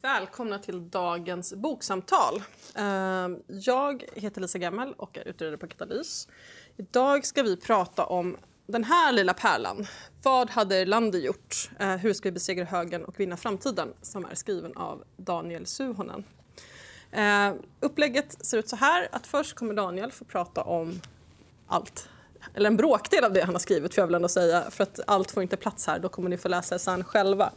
Välkomna till dagens boksamtal. Ehm, jag heter Lisa Gammel och är utredare på Katalys. Idag ska vi prata om den här lilla pärlan. Vad hade Erlander gjort? Ehm, hur ska vi besegra högern och vinna framtiden? Som är skriven av Daniel Suhonen. Ehm, upplägget ser ut så här att först kommer Daniel få prata om allt eller en bråkdel av det han har skrivit, för jag vill ändå säga, för att allt får inte plats här, då kommer ni få läsa sen själva.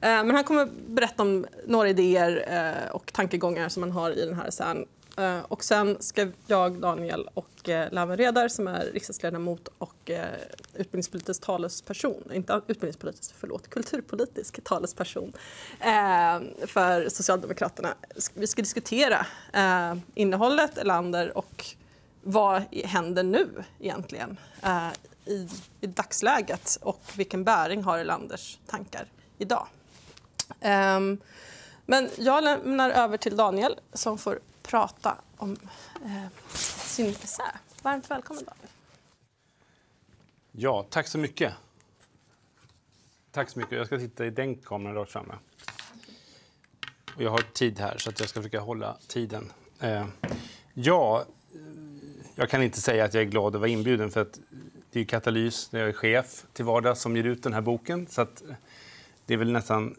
Eh, men han kommer berätta om några idéer eh, och tankegångar som han har i den här essän. Eh, och sen ska jag, Daniel och Lawen Redar som är riksdagsledamot och utbildningspolitisk talesperson, inte utbildningspolitisk, förlåt, kulturpolitisk talesperson för Socialdemokraterna. Vi ska diskutera innehållet, Lander och vad händer nu egentligen i, i dagsläget och vilken bäring har Landers tankar idag? Um, men jag lämnar över till Daniel som får prata om eh, sin dessert. Varmt välkommen, Daniel. Ja, tack så mycket. Tack så mycket. Jag ska titta i den kameran rakt framme. Och jag har tid här, så att jag ska försöka hålla tiden. Eh, ja, jag kan inte säga att jag är glad att vara inbjuden. för att Det är Katalys, där jag är chef till vardags, som ger ut den här boken. Så att det är väl nästan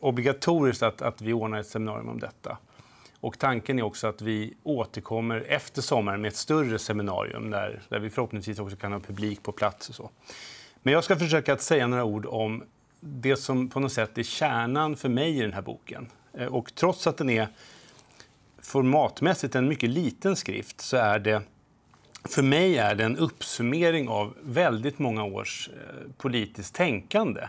obligatoriskt att, att vi ordnar ett seminarium om detta. Och tanken är också att vi återkommer efter sommaren med ett större seminarium där, där vi förhoppningsvis också kan ha publik på plats. Och så. Men jag ska försöka att säga några ord om det som på något sätt är kärnan för mig i den här boken. Eh, och trots att den är formatmässigt en mycket liten skrift så är det för mig är det en uppsummering av väldigt många års eh, politiskt tänkande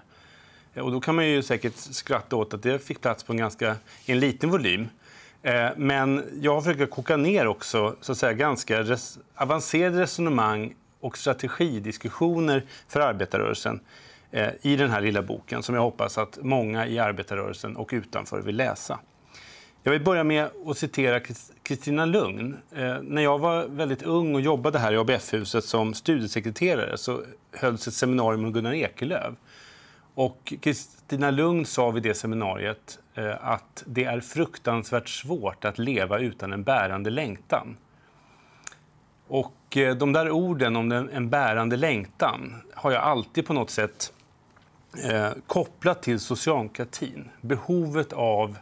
Eh, och då kan man ju säkert skratta åt att det fick plats på en ganska en liten volym. Eh, men jag har försökt koka ner också så att säga, ganska res avancerade resonemang och strategidiskussioner för arbetarrörelsen eh, i den här lilla boken som jag hoppas att många i arbetarrörelsen och utanför vill läsa. Jag vill börja med att citera Kristina Lugn. Eh, när jag var väldigt ung och jobbade här i ABF-huset som studiesekreterare så hölls ett seminarium med Gunnar Ekelöf. Och Kristina Lugn sa vid det seminariet eh, att det är fruktansvärt svårt att leva utan en bärande längtan. Och eh, de där orden om en bärande längtan har jag alltid på något sätt eh, kopplat till socialdemokratin. Behovet av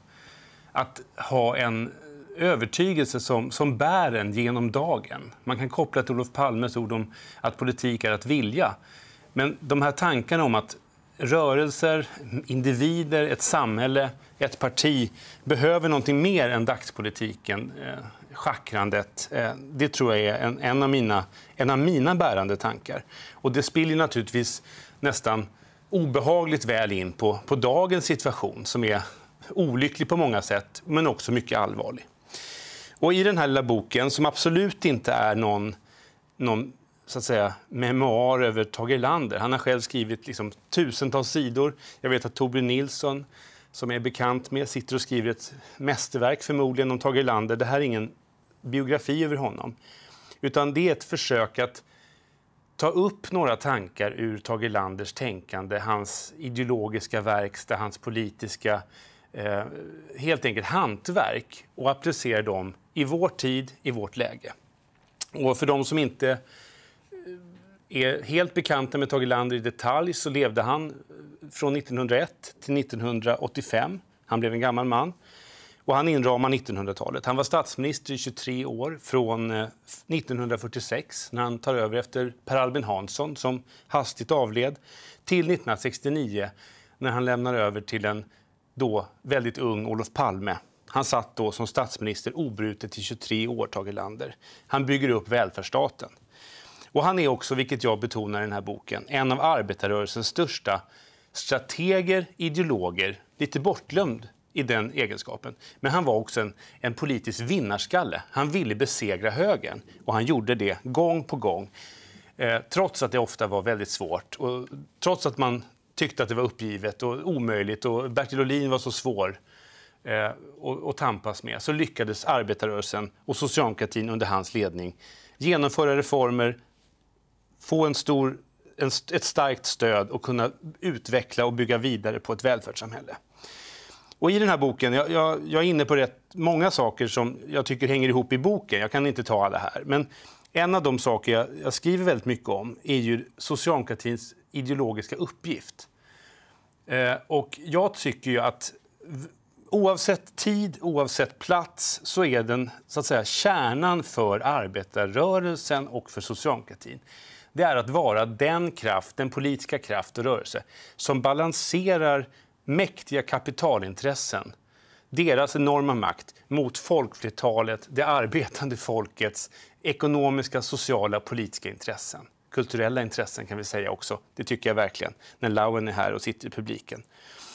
att ha en övertygelse som, som bär en genom dagen. Man kan koppla till Olof Palmes ord om att politik är att vilja. Men de här tankarna om att rörelser, individer, ett samhälle, ett parti behöver någonting mer än dagspolitiken, eh, schackrandet. Eh, det tror jag är en, en, av mina, en av mina bärande tankar. Och det spiller naturligtvis nästan obehagligt väl in på, på dagens situation som är olycklig på många sätt, men också mycket allvarlig. Och I den här lilla boken, som absolut inte är någon, någon så att säga, memoar över Tage Erlander. Han har själv skrivit liksom, tusentals sidor. Jag vet att Torbjörn Nilsson, som är bekant med, sitter och skriver ett mästerverk förmodligen om Tage Erlander. Det här är ingen biografi över honom, utan det är ett försök att ta upp några tankar ur Tage Erlanders tänkande, hans ideologiska verkstad, hans politiska, eh, helt enkelt hantverk och applicera dem i vår tid, i vårt läge. Och för de som inte är helt bekanta med Tage Lander i detalj så levde han eh, från 1901 till 1985. Han blev en gammal man. Och han inramar 1900-talet. Han var statsminister i 23 år, från 1946 eh, när han tar över efter Per Albin Hansson, som hastigt avled, till 1969 när han lämnar över till en då väldigt ung Olof Palme. Han satt då som statsminister obrutet i 23 år, Tage Lander. Han bygger upp välfärdsstaten. Och han är också, vilket jag betonar i den här boken, en av arbetarrörelsens största strateger, ideologer, lite bortglömd i den egenskapen. Men han var också en, en politisk vinnarskalle. Han ville besegra högern och han gjorde det gång på gång. Eh, trots att det ofta var väldigt svårt och trots att man tyckte att det var uppgivet och omöjligt och Bertil Ohlin var så svår eh, tampas med så lyckades arbetarrörelsen och socialdemokratin under hans ledning genomföra reformer få en stor, en, ett starkt stöd och kunna utveckla och bygga vidare på ett välfärdssamhälle. Och I den här boken, jag, jag, jag är inne på rätt många saker som jag tycker hänger ihop i boken. Jag kan inte ta alla här. Men en av de saker jag, jag skriver väldigt mycket om är ju socialdemokratins ideologiska uppgift. Eh, och jag tycker ju att oavsett tid, oavsett plats, så är den så att säga, kärnan för arbetarrörelsen och för socialdemokratin det är att vara den kraft, den politiska kraft och rörelse som balanserar mäktiga kapitalintressen, deras enorma makt, mot folkflertalet, det arbetande folkets ekonomiska, sociala, politiska intressen. Kulturella intressen kan vi säga också, det tycker jag verkligen, när Lauen är här och sitter i publiken.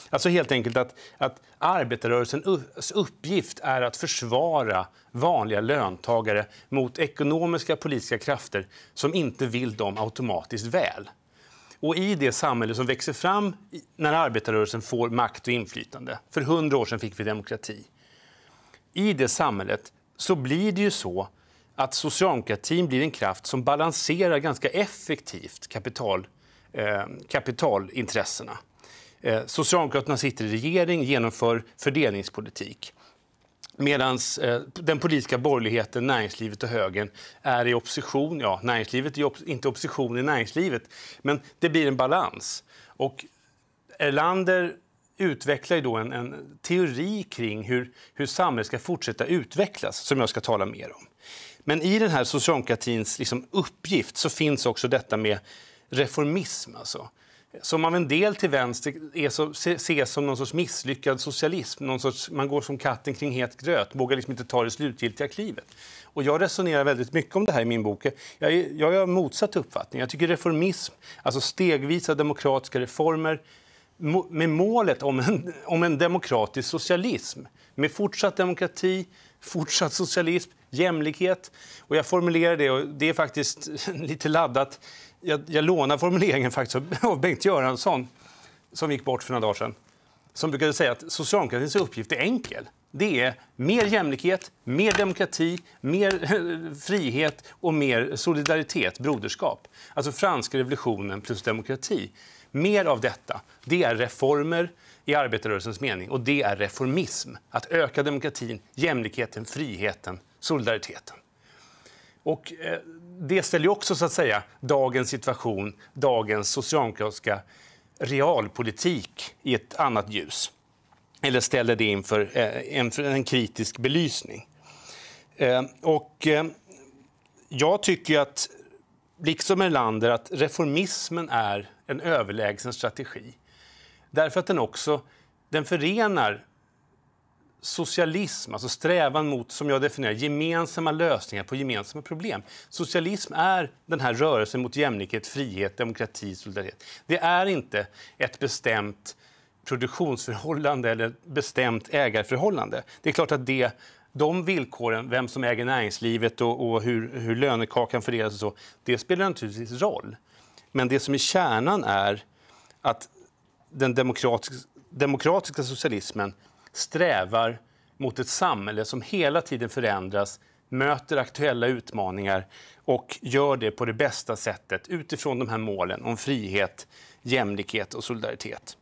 Alltså helt enkelt att, att arbetarrörelsens uppgift är att försvara vanliga löntagare mot ekonomiska politiska krafter som inte vill dem automatiskt väl. Och i det samhälle som växer fram när arbetarrörelsen får makt och inflytande, för hundra år sedan fick vi demokrati, i det samhället så blir det ju så att socialdemokratin blir en kraft som balanserar ganska effektivt kapital, eh, kapitalintressena. Eh, Socialdemokraterna sitter i regering, genomför fördelningspolitik. Medan eh, den politiska borgerligheten, näringslivet och högern är i opposition. Ja, näringslivet är op inte opposition i näringslivet, men det blir en balans. Och Erlander utvecklar ju då en, en, teori kring hur, hur samhället ska fortsätta utvecklas, som jag ska tala mer om. Men i den här socialdemokratins liksom, uppgift så finns också detta med reformism. Alltså som av en del till vänster är så, ses som någon sorts misslyckad socialism. Någon sorts, man går som katten kring het gröt, vågar liksom inte ta det slutgiltiga klivet. Och jag resonerar väldigt mycket om det här i min bok. Jag, har motsatt uppfattning. Jag tycker reformism, alltså stegvisa demokratiska reformer med målet om en, om en demokratisk socialism, med fortsatt demokrati, fortsatt socialism, jämlikhet. Och jag formulerar det, och det är faktiskt lite laddat, jag, jag lånar formuleringen faktiskt av Bengt Göransson som gick bort för några dagar sedan, som brukade säga att socialdemokratins uppgift är enkel. Det är mer jämlikhet, mer demokrati, mer frihet och mer solidaritet, broderskap. Alltså franska revolutionen plus demokrati. Mer av detta, det är reformer i arbetarrörelsens mening och det är reformism. Att öka demokratin, jämlikheten, friheten, solidariteten. Och eh, det ställer också så att säga dagens situation, dagens socialdemokratiska realpolitik i ett annat ljus. Eller ställer det inför eh, en, en kritisk belysning. Eh, och eh, jag tycker att, liksom Erlander, att reformismen är en överlägsen strategi. Därför att den också den förenar socialism, alltså strävan mot som jag definierar, gemensamma lösningar på gemensamma problem. Socialism är den här rörelsen mot jämlikhet, frihet, demokrati, solidaritet. Det är inte ett bestämt produktionsförhållande eller bestämt ägarförhållande. Det är klart att det, de villkoren, vem som äger näringslivet och, och hur, hur lönekakan fördelas och så, det spelar naturligtvis roll. Men det som är kärnan är att den demokratiska, demokratiska socialismen strävar mot ett samhälle som hela tiden förändras, möter aktuella utmaningar och gör det på det bästa sättet utifrån de här målen om frihet, jämlikhet och solidaritet.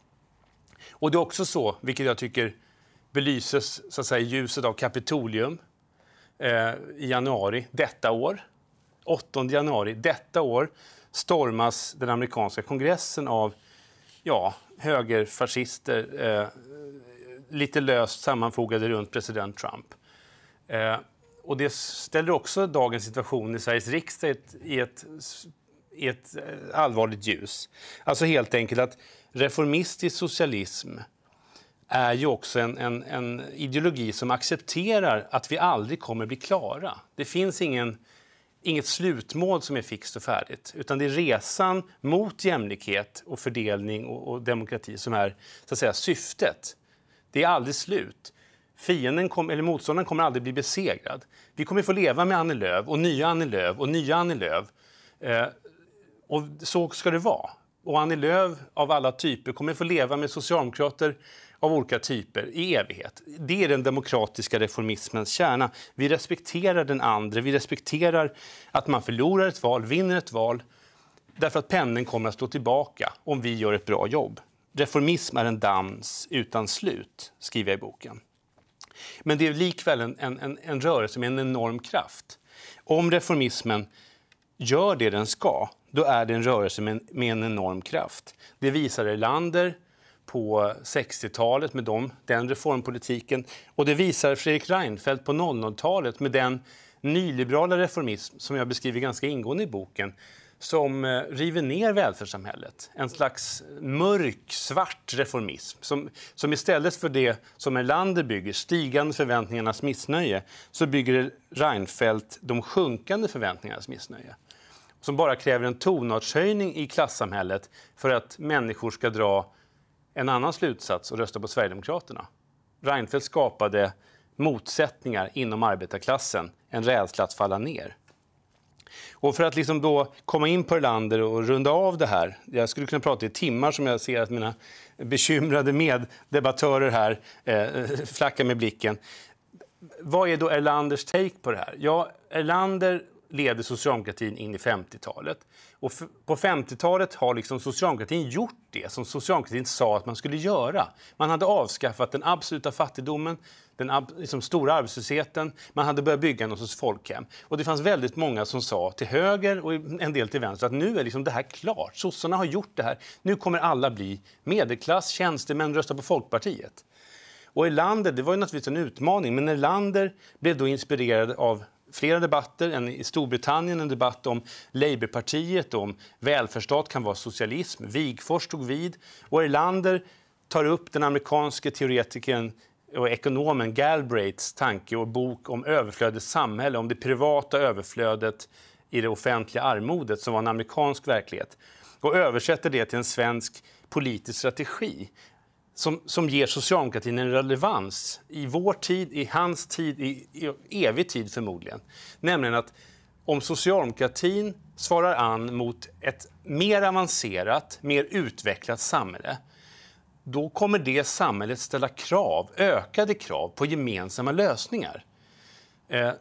Och Det är också så, vilket jag tycker belyses så att säga, i ljuset av Kapitolium eh, i januari detta år. 8 januari detta år stormas den amerikanska kongressen av ja, högerfascister, eh, lite löst sammanfogade runt president Trump. Eh, och det ställer också dagens situation i Sveriges riksdag i ett, i ett, i ett eh, allvarligt ljus. Alltså helt enkelt att reformistisk socialism är ju också en, en, en, ideologi som accepterar att vi aldrig kommer bli klara. Det finns ingen, inget slutmål som är fixt och färdigt, utan det är resan mot jämlikhet och fördelning och, och demokrati som är så att säga, syftet. Det är aldrig slut. Fienden kom, eller motståndaren kommer aldrig bli besegrad. Vi kommer få leva med Annie Lööf och nya Annie Lööf och nya Annie Lööf. Eh, och så ska det vara. Och Annie Lööf av alla typer kommer få leva med socialdemokrater av olika typer i evighet. Det är den demokratiska reformismens kärna. Vi respekterar den andra, vi respekterar att man förlorar ett val, vinner ett val, därför att pendeln kommer att stå tillbaka om vi gör ett bra jobb. Reformism är en dans utan slut, skriver jag i boken. Men det är likväl en, en, en rörelse med en enorm kraft. Om reformismen gör det den ska, då är det en rörelse med, med en enorm kraft. Det visar Erlander på 60-talet med dem, den reformpolitiken och det visar Fredrik Reinfeldt på 00-talet med den nyliberala reformism som jag beskriver ganska ingående i boken som eh, river ner välfärdssamhället. En slags mörk, svart reformism som, som istället för det som Erlander bygger, stigande förväntningarnas missnöje, så bygger Reinfeldt de sjunkande förväntningarnas missnöje som bara kräver en tonartshöjning i klassamhället för att människor ska dra en annan slutsats och rösta på Sverigedemokraterna. Reinfeldt skapade motsättningar inom arbetarklassen, en rädsla att falla ner. Och för att liksom då komma in på Erlander och runda av det här. Jag skulle kunna prata i timmar som jag ser att mina bekymrade meddebattörer här eh, flackar med blicken. Vad är då Erlanders take på det här? Ja, Erlander leder socialdemokratin in i 50-talet. Och på 50-talet har liksom socialdemokratin gjort det som socialdemokratin sa att man skulle göra. Man hade avskaffat den absoluta fattigdomen, den ab liksom stora arbetslösheten, man hade börjat bygga någon sorts folkhem. Och det fanns väldigt många som sa till höger och en del till vänster att nu är liksom det här klart, sossarna har gjort det här, nu kommer alla bli medelklass, tjänstemän, rösta på Folkpartiet. Och Erlander, det var ju naturligtvis en utmaning, men Erlander blev då inspirerad av flera debatter, en i Storbritannien, en debatt om Labourpartiet, om välfärdsstat kan vara socialism. Wigforss tog vid. Och Erlander tar upp den amerikanske teoretikern och ekonomen Galbraiths tanke och bok om överflödets samhälle, om det privata överflödet i det offentliga armodet som var en amerikansk verklighet och översätter det till en svensk politisk strategi som, som ger socialdemokratin en relevans i vår tid, i hans tid, i, i evig tid förmodligen. Nämligen att om socialdemokratin svarar an mot ett mer avancerat, mer utvecklat samhälle då kommer det samhället ställa krav, ökade krav på gemensamma lösningar. Eh,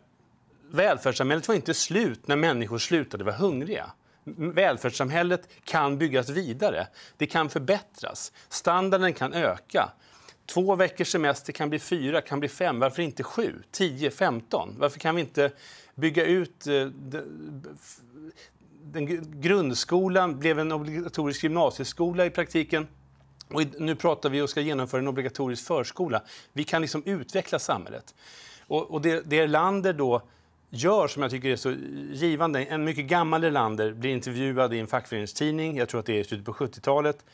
välfärdssamhället var inte slut när människor slutade vara hungriga välfärdssamhället kan byggas vidare. Det kan förbättras. Standarden kan öka. Två veckors semester kan bli fyra, kan bli fem. Varför inte sju, tio, femton? Varför kan vi inte bygga ut... Eh, den grundskolan blev en obligatorisk gymnasieskola i praktiken. Och nu pratar vi och ska genomföra en obligatorisk förskola. Vi kan liksom utveckla samhället. Och, och det, det Erlander då gör som jag tycker är så givande. En mycket gammal Erlander blir intervjuad i en fackföreningstidning, jag tror att det är i slutet på 70-talet.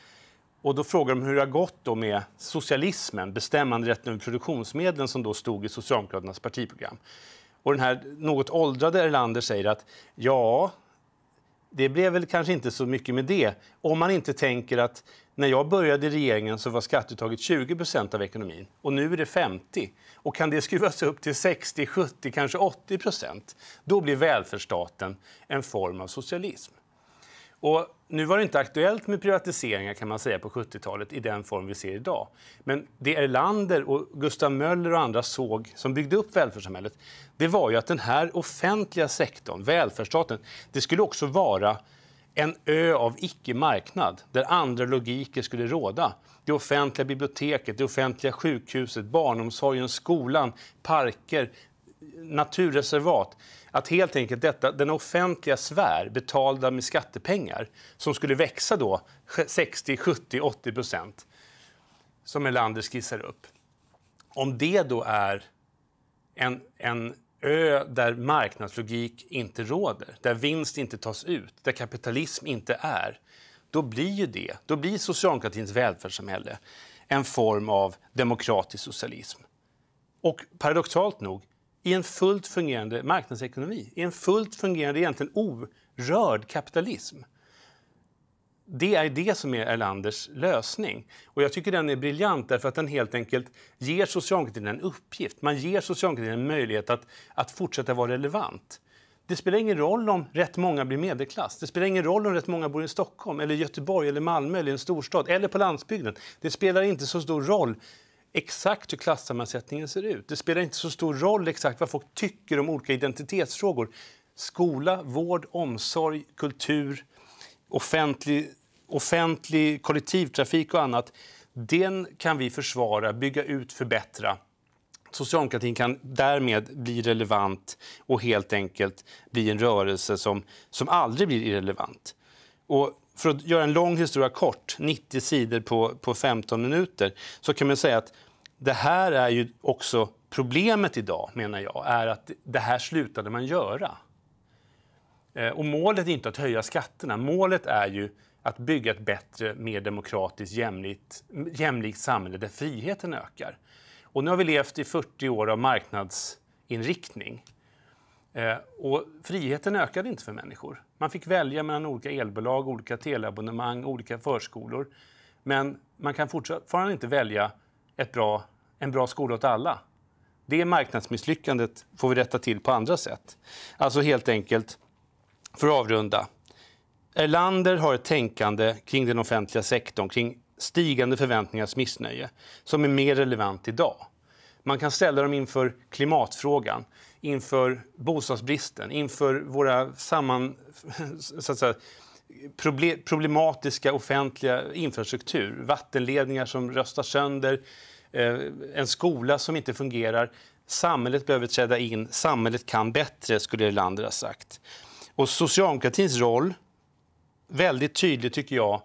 Och då frågar de hur det har gått då med socialismen, bestämmanderätten över produktionsmedlen som då stod i Socialdemokraternas partiprogram. Och den här något åldrade Erlander säger att ja, det blev väl kanske inte så mycket med det, om man inte tänker att när jag började i regeringen så var skatteuttaget 20 av ekonomin och nu är det 50. Och kan det skruvas upp till 60, 70, kanske 80 då blir välfärdsstaten en form av socialism. Och nu var det inte aktuellt med privatiseringar kan man säga på 70-talet i den form vi ser idag. Men det Erlander och Gustav Möller och andra såg som byggde upp välfärdssamhället, det var ju att den här offentliga sektorn, välfärdsstaten, det skulle också vara en ö av icke-marknad där andra logiker skulle råda. Det offentliga biblioteket, det offentliga sjukhuset, barnomsorgen, skolan, parker, naturreservat. Att helt enkelt detta, den offentliga sfär betalda med skattepengar som skulle växa då 60, 70, 80 procent som Erlander skissar upp. Om det då är en, en ö där marknadslogik inte råder, där vinst inte tas ut, där kapitalism inte är, då blir ju det, då blir socialdemokratins välfärdssamhälle en form av demokratisk socialism. Och paradoxalt nog, i en fullt fungerande marknadsekonomi, i en fullt fungerande, egentligen orörd kapitalism. Det är det som är Erlanders lösning. Och jag tycker den är briljant därför att den helt enkelt ger socialdemokratin en uppgift. Man ger socialdemokratin en möjlighet att, att fortsätta vara relevant. Det spelar ingen roll om rätt många blir medelklass. Det spelar ingen roll om rätt många bor i Stockholm, eller Göteborg, eller Malmö eller en storstad eller på landsbygden. Det spelar inte så stor roll exakt hur klassammansättningen ser ut. Det spelar inte så stor roll exakt vad folk tycker om olika identitetsfrågor. Skola, vård, omsorg, kultur, offentlig, offentlig kollektivtrafik och annat. Den kan vi försvara, bygga ut, förbättra. Socialdemokratin kan därmed bli relevant och helt enkelt bli en rörelse som, som aldrig blir irrelevant. Och för att göra en lång historia kort, 90 sidor på, på 15 minuter, så kan man säga att det här är ju också problemet idag, menar jag, är att det här slutade man göra. Eh, och målet är inte att höja skatterna, målet är ju att bygga ett bättre, mer demokratiskt, jämlikt, jämlikt samhälle där friheten ökar. Och nu har vi levt i 40 år av marknadsinriktning. Eh, och friheten ökade inte för människor. Man fick välja mellan olika elbolag, olika teleabonnemang, olika förskolor. Men man kan fortfarande inte välja ett bra, en bra skola åt alla. Det marknadsmisslyckandet får vi rätta till på andra sätt. Alltså helt enkelt, för att avrunda. Erlander har ett tänkande kring den offentliga sektorn, kring stigande förväntningars missnöje, som är mer relevant idag. Man kan ställa dem inför klimatfrågan inför bostadsbristen, inför våra samman, så att säga, problematiska offentliga infrastruktur. Vattenledningar som röstar sönder, eh, en skola som inte fungerar. Samhället behöver träda in, samhället kan bättre, skulle Erlander ha sagt. Och socialdemokratins roll, väldigt tydlig tycker jag,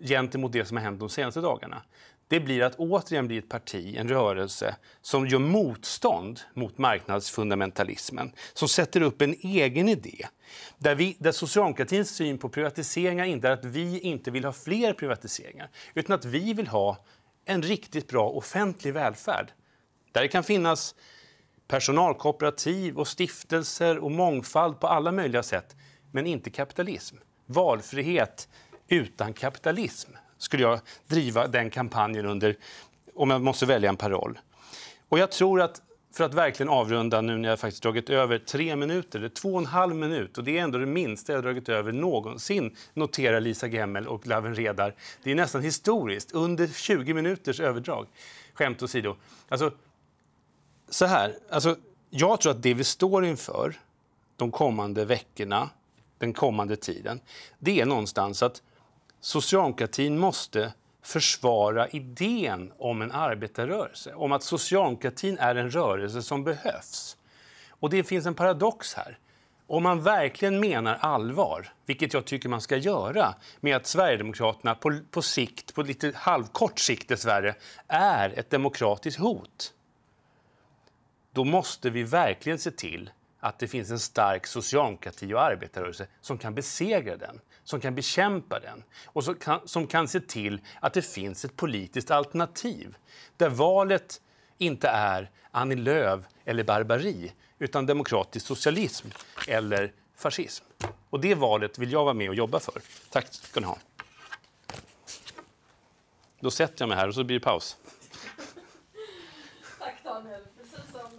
gentemot det som har hänt de senaste dagarna, det blir att återigen bli ett parti, en rörelse, som gör motstånd mot marknadsfundamentalismen, som sätter upp en egen idé. Där, vi, där socialdemokratins syn på privatiseringar inte är att vi inte vill ha fler privatiseringar, utan att vi vill ha en riktigt bra offentlig välfärd. Där det kan finnas personalkooperativ och stiftelser och mångfald på alla möjliga sätt, men inte kapitalism. Valfrihet, utan kapitalism skulle jag driva den kampanjen under, om jag måste välja en paroll. Och jag tror att, för att verkligen avrunda nu när jag faktiskt dragit över tre minuter, eller två och en halv minut, och det är ändå det minsta jag dragit över någonsin, noterar Lisa Gemmel och Laven Redar. Det är nästan historiskt, under 20 minuters överdrag. Skämt åsido. Alltså, så här, alltså, jag tror att det vi står inför de kommande veckorna, den kommande tiden, det är någonstans att socialdemokratin måste försvara idén om en arbetarrörelse, om att socialdemokratin är en rörelse som behövs. Och det finns en paradox här. Om man verkligen menar allvar, vilket jag tycker man ska göra med att Sverigedemokraterna på, på sikt, på lite halvkort sikt dessvärre, är ett demokratiskt hot då måste vi verkligen se till att det finns en stark socialdemokrati och arbetarrörelse som kan besegra den som kan bekämpa den och som kan, som kan se till att det finns ett politiskt alternativ där valet inte är Annie Lööf eller barbari utan demokratisk socialism eller fascism. Och Det valet vill jag vara med och jobba för. Tack ska ni ha. Då sätter jag mig här och så blir det paus. Tack Daniel.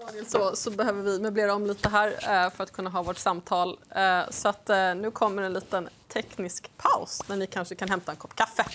Daniel så, så behöver vi möblera om lite här eh, för att kunna ha vårt samtal. Eh, så att eh, nu kommer en liten teknisk paus när ni kanske kan hämta en kopp kaffe.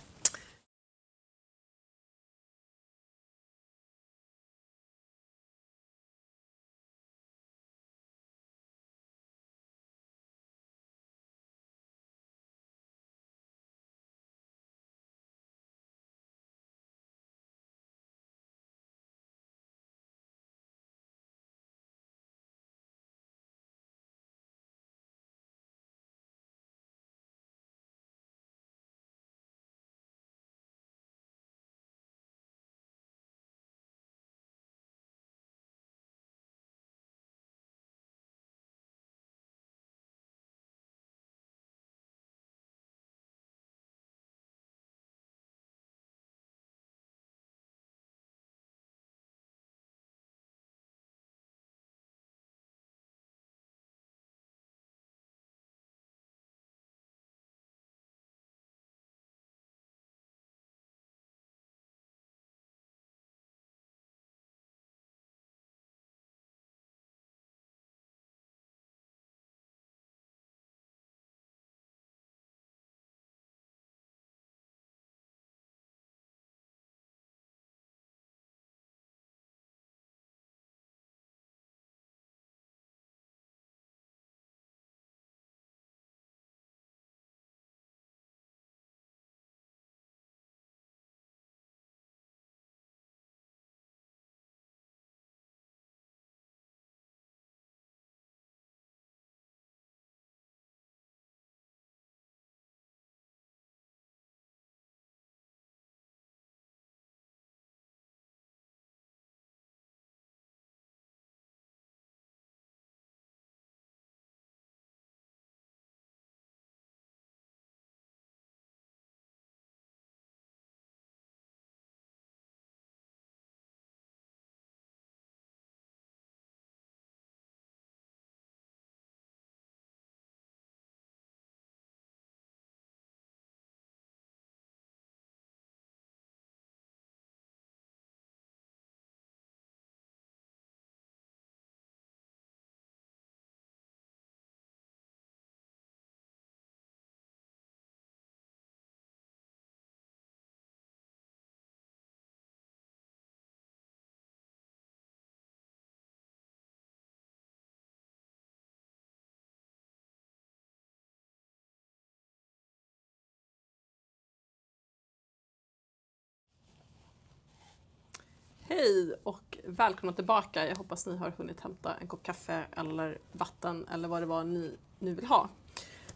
Hej och välkomna tillbaka. Jag hoppas ni har hunnit hämta en kopp kaffe eller vatten eller vad det var ni nu vill ha.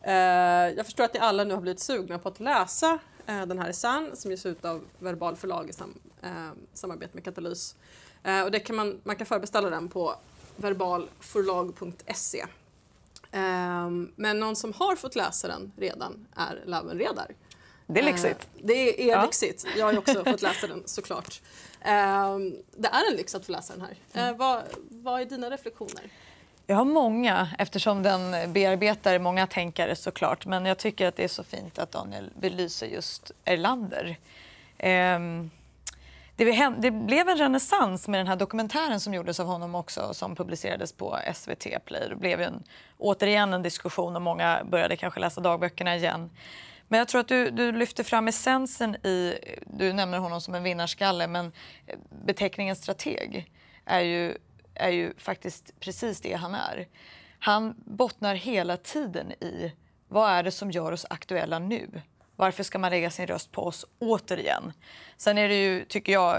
Eh, jag förstår att ni alla nu har blivit sugna på att läsa eh, den här essän som ges ut av Verbal förlag i eh, samarbete med Katalys. Och det kan man, man kan förbeställa den på verbalforlag.se. Men någon som har fått läsa den redan är Laven Redar. Det är lyxigt. Eh, det är ja. lyxigt. Jag har ju också fått läsa den såklart. Eh, det är en lyx att få läsa den här. Eh, mm. vad, vad är dina reflektioner? Jag har många, eftersom den bearbetar många tänkare såklart. Men jag tycker att det är så fint att Daniel belyser just Erlander. Ehm, det blev en renässans med den här dokumentären som gjordes av honom också som publicerades på SVT Play. Det blev en, återigen en diskussion och många började kanske läsa dagböckerna igen. Men jag tror att du, du lyfter fram essensen i, du nämner honom som en vinnarskalle, men eh, beteckningen strateg är ju, är ju faktiskt precis det han är. Han bottnar hela tiden i vad är det som gör oss aktuella nu? Varför ska man lägga sin röst på oss återigen? Sen är det ju, tycker jag,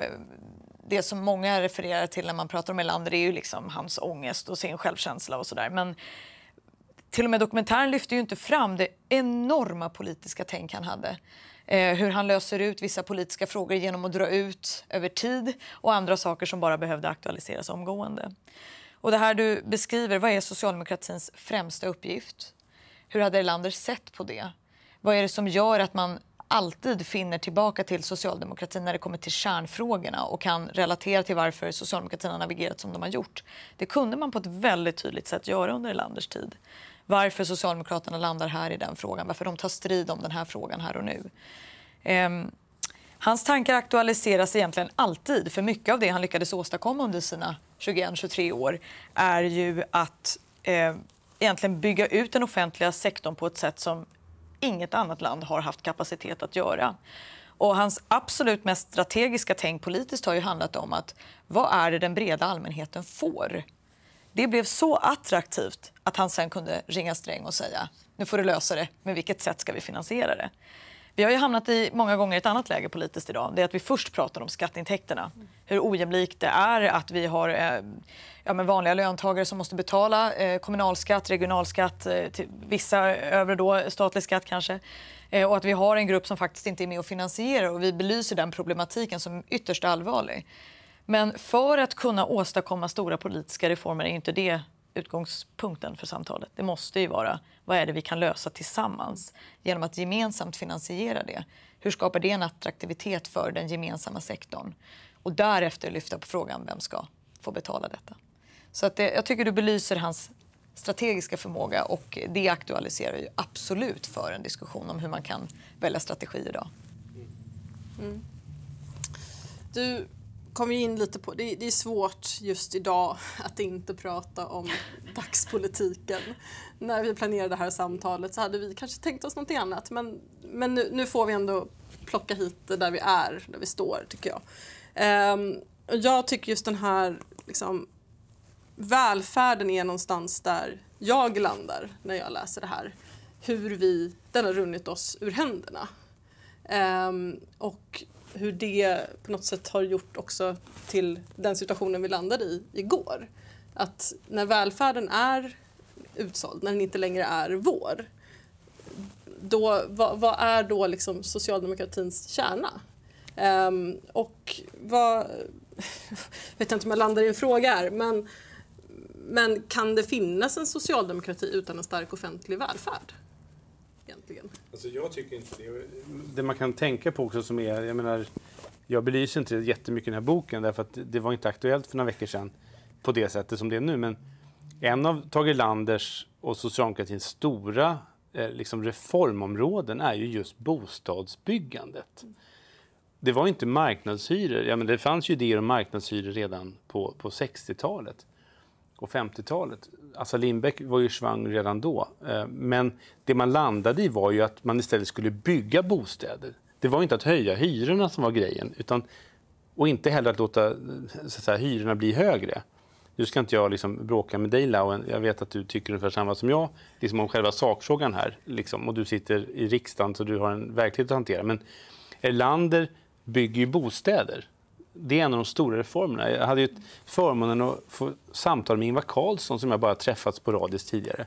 det som många refererar till när man pratar om Erlander är ju liksom hans ångest och sin självkänsla och sådär. Men till och med dokumentären lyfter ju inte fram det enorma politiska tänk han hade. Eh, hur han löser ut vissa politiska frågor genom att dra ut över tid och andra saker som bara behövde aktualiseras omgående. Och det här du beskriver, vad är socialdemokratins främsta uppgift? Hur hade Erlander sett på det? Vad är det som gör att man alltid finner tillbaka till socialdemokratin när det kommer till kärnfrågorna och kan relatera till varför socialdemokratin har navigerat som de har gjort. Det kunde man på ett väldigt tydligt sätt göra under Erlanders tid varför Socialdemokraterna landar här i den frågan, varför de tar strid om den här frågan här och nu. Ehm, hans tankar aktualiseras egentligen alltid, för mycket av det han lyckades åstadkomma under sina 21-23 år är ju att eh, egentligen bygga ut den offentliga sektorn på ett sätt som inget annat land har haft kapacitet att göra. Och hans absolut mest strategiska tänk politiskt har ju handlat om att vad är det den breda allmänheten får det blev så attraktivt att han sen kunde ringa Sträng och säga nu får du lösa det, men vilket sätt ska vi finansiera det? Vi har ju hamnat i många gånger ett annat läge politiskt idag. Det är att vi först pratar om skatteintäkterna. Hur ojämlikt det är att vi har eh, ja, men vanliga löntagare som måste betala eh, kommunalskatt, regionalskatt, eh, till vissa övre då, statlig skatt kanske. Eh, och att vi har en grupp som faktiskt inte är med och finansierar. Och vi belyser den problematiken som ytterst allvarlig. Men för att kunna åstadkomma stora politiska reformer är inte det utgångspunkten för samtalet. Det måste ju vara vad är det vi kan lösa tillsammans genom att gemensamt finansiera det. Hur skapar det en attraktivitet för den gemensamma sektorn? Och därefter lyfta på frågan vem ska få betala detta. Så att det, jag tycker du belyser hans strategiska förmåga och det aktualiserar ju absolut för en diskussion om hur man kan välja strategi idag. Mm. Du kom ju in lite på, det, det, är svårt just idag att inte prata om dagspolitiken. När vi planerade det här samtalet så hade vi kanske tänkt oss någonting annat men, men nu, nu får vi ändå plocka hit det där vi är, där vi står tycker jag. Um, jag tycker just den här liksom, välfärden är någonstans där jag landar när jag läser det här. Hur vi, den har runnit oss ur händerna. Um, och hur det på något sätt har gjort också till den situationen vi landade i igår. Att när välfärden är utsåld, när den inte längre är vår, då, vad, vad är då liksom socialdemokratins kärna? Um, och vad... Jag vet inte om jag landar i en fråga här, men, men kan det finnas en socialdemokrati utan en stark offentlig välfärd? egentligen? Alltså jag tycker inte det. Det man kan tänka på också som är, jag menar, jag belyser inte det jättemycket i den här boken därför att det var inte aktuellt för några veckor sedan på det sättet som det är nu. Men en av Tage Landers och socialdemokratins stora eh, liksom reformområden är ju just bostadsbyggandet. Det var inte marknadshyror, ja, men det fanns ju idéer om marknadshyror redan på, på 60-talet och 50-talet alltså Lindbeck var ju svang redan då. Eh, men det man landade i var ju att man istället skulle bygga bostäder. Det var inte att höja hyrorna som var grejen, utan, och inte heller att låta så säga, hyrorna bli högre. Nu ska inte jag liksom bråka med dig Lauen, jag vet att du tycker ungefär samma som jag liksom om själva sakfrågan här. Liksom. Och du sitter i riksdagen så du har en verklighet att hantera. Men Erlander eh, bygger ju bostäder det är en av de stora reformerna. Jag hade ju förmånen att få samtal med Ingvar Carlsson som jag bara träffat sporadiskt tidigare.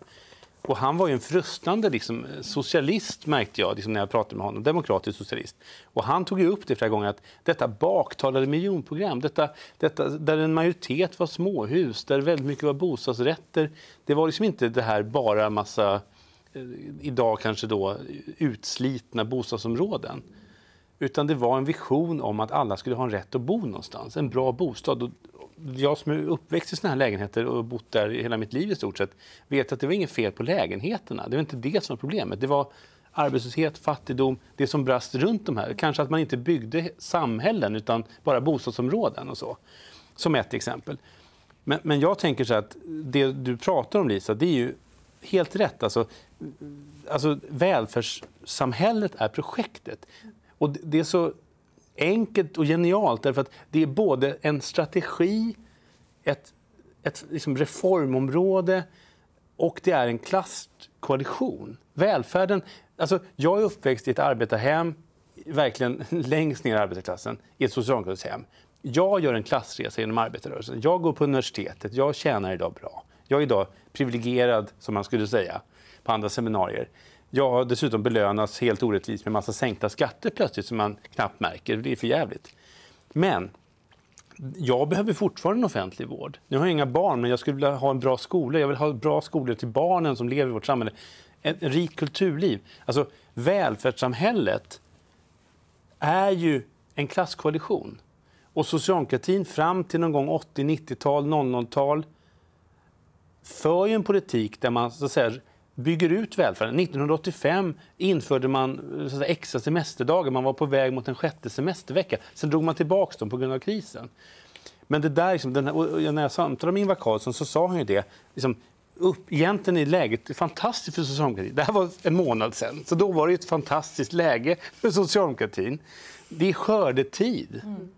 Och han var ju en frustande liksom, socialist, märkte jag liksom, när jag pratade med honom. Demokratisk socialist. Och han tog ju upp det flera gånger, att detta baktalade miljonprogram, detta, detta, där en majoritet var småhus, där väldigt mycket var bostadsrätter. Det var liksom inte det här bara massa, eh, idag kanske då, utslitna bostadsområden. Utan det var en vision om att alla skulle ha en rätt att bo någonstans, en bra bostad. Och jag som är uppväxt i såna här lägenheter och bott där hela mitt liv i stort sett, vet att det var inget fel på lägenheterna. Det var inte det som var problemet. Det var arbetslöshet, fattigdom, det som brast runt de här. Kanske att man inte byggde samhällen utan bara bostadsområden och så. Som ett exempel. Men, men jag tänker så att det du pratar om, Lisa, det är ju helt rätt. Alltså, alltså välfärdssamhället är projektet. Och det är så enkelt och genialt därför att det är både en strategi, ett, ett liksom reformområde och det är en klasskoalition. Välfärden, alltså jag är uppväxt i ett arbetarhem, verkligen längst ner i arbetarklassen, i ett socialdemokratiskt hem. Jag gör en klassresa genom arbetarrörelsen. Jag går på universitetet, jag tjänar idag bra. Jag är idag privilegierad, som man skulle säga, på andra seminarier. Ja, dessutom belönas helt orättvist med massa sänkta skatter plötsligt som man knappt märker. Det är för jävligt. Men jag behöver fortfarande en offentlig vård. Nu har jag inga barn, men jag skulle vilja ha en bra skola. Jag vill ha bra skolor till barnen som lever i vårt samhälle. Ett rikt kulturliv. Alltså, välfärdssamhället är ju en klasskoalition. Och socialdemokratin fram till någon gång 80, 90-tal, 00-tal för ju en politik där man så att säga, bygger ut välfärden. 1985 införde man eh, säga, extra semesterdagar. Man var på väg mot en sjätte semestervecka. Sen drog man tillbaka dem på grund av krisen. Men det där, liksom, här, när jag samtalade med Ingvar Carlsson så sa han ju det. Liksom, upp, egentligen är läget fantastiskt för socialdemokratin. Det här var en månad sen. då var det ett fantastiskt läge för socialdemokratin. Det är skördetid. Mm.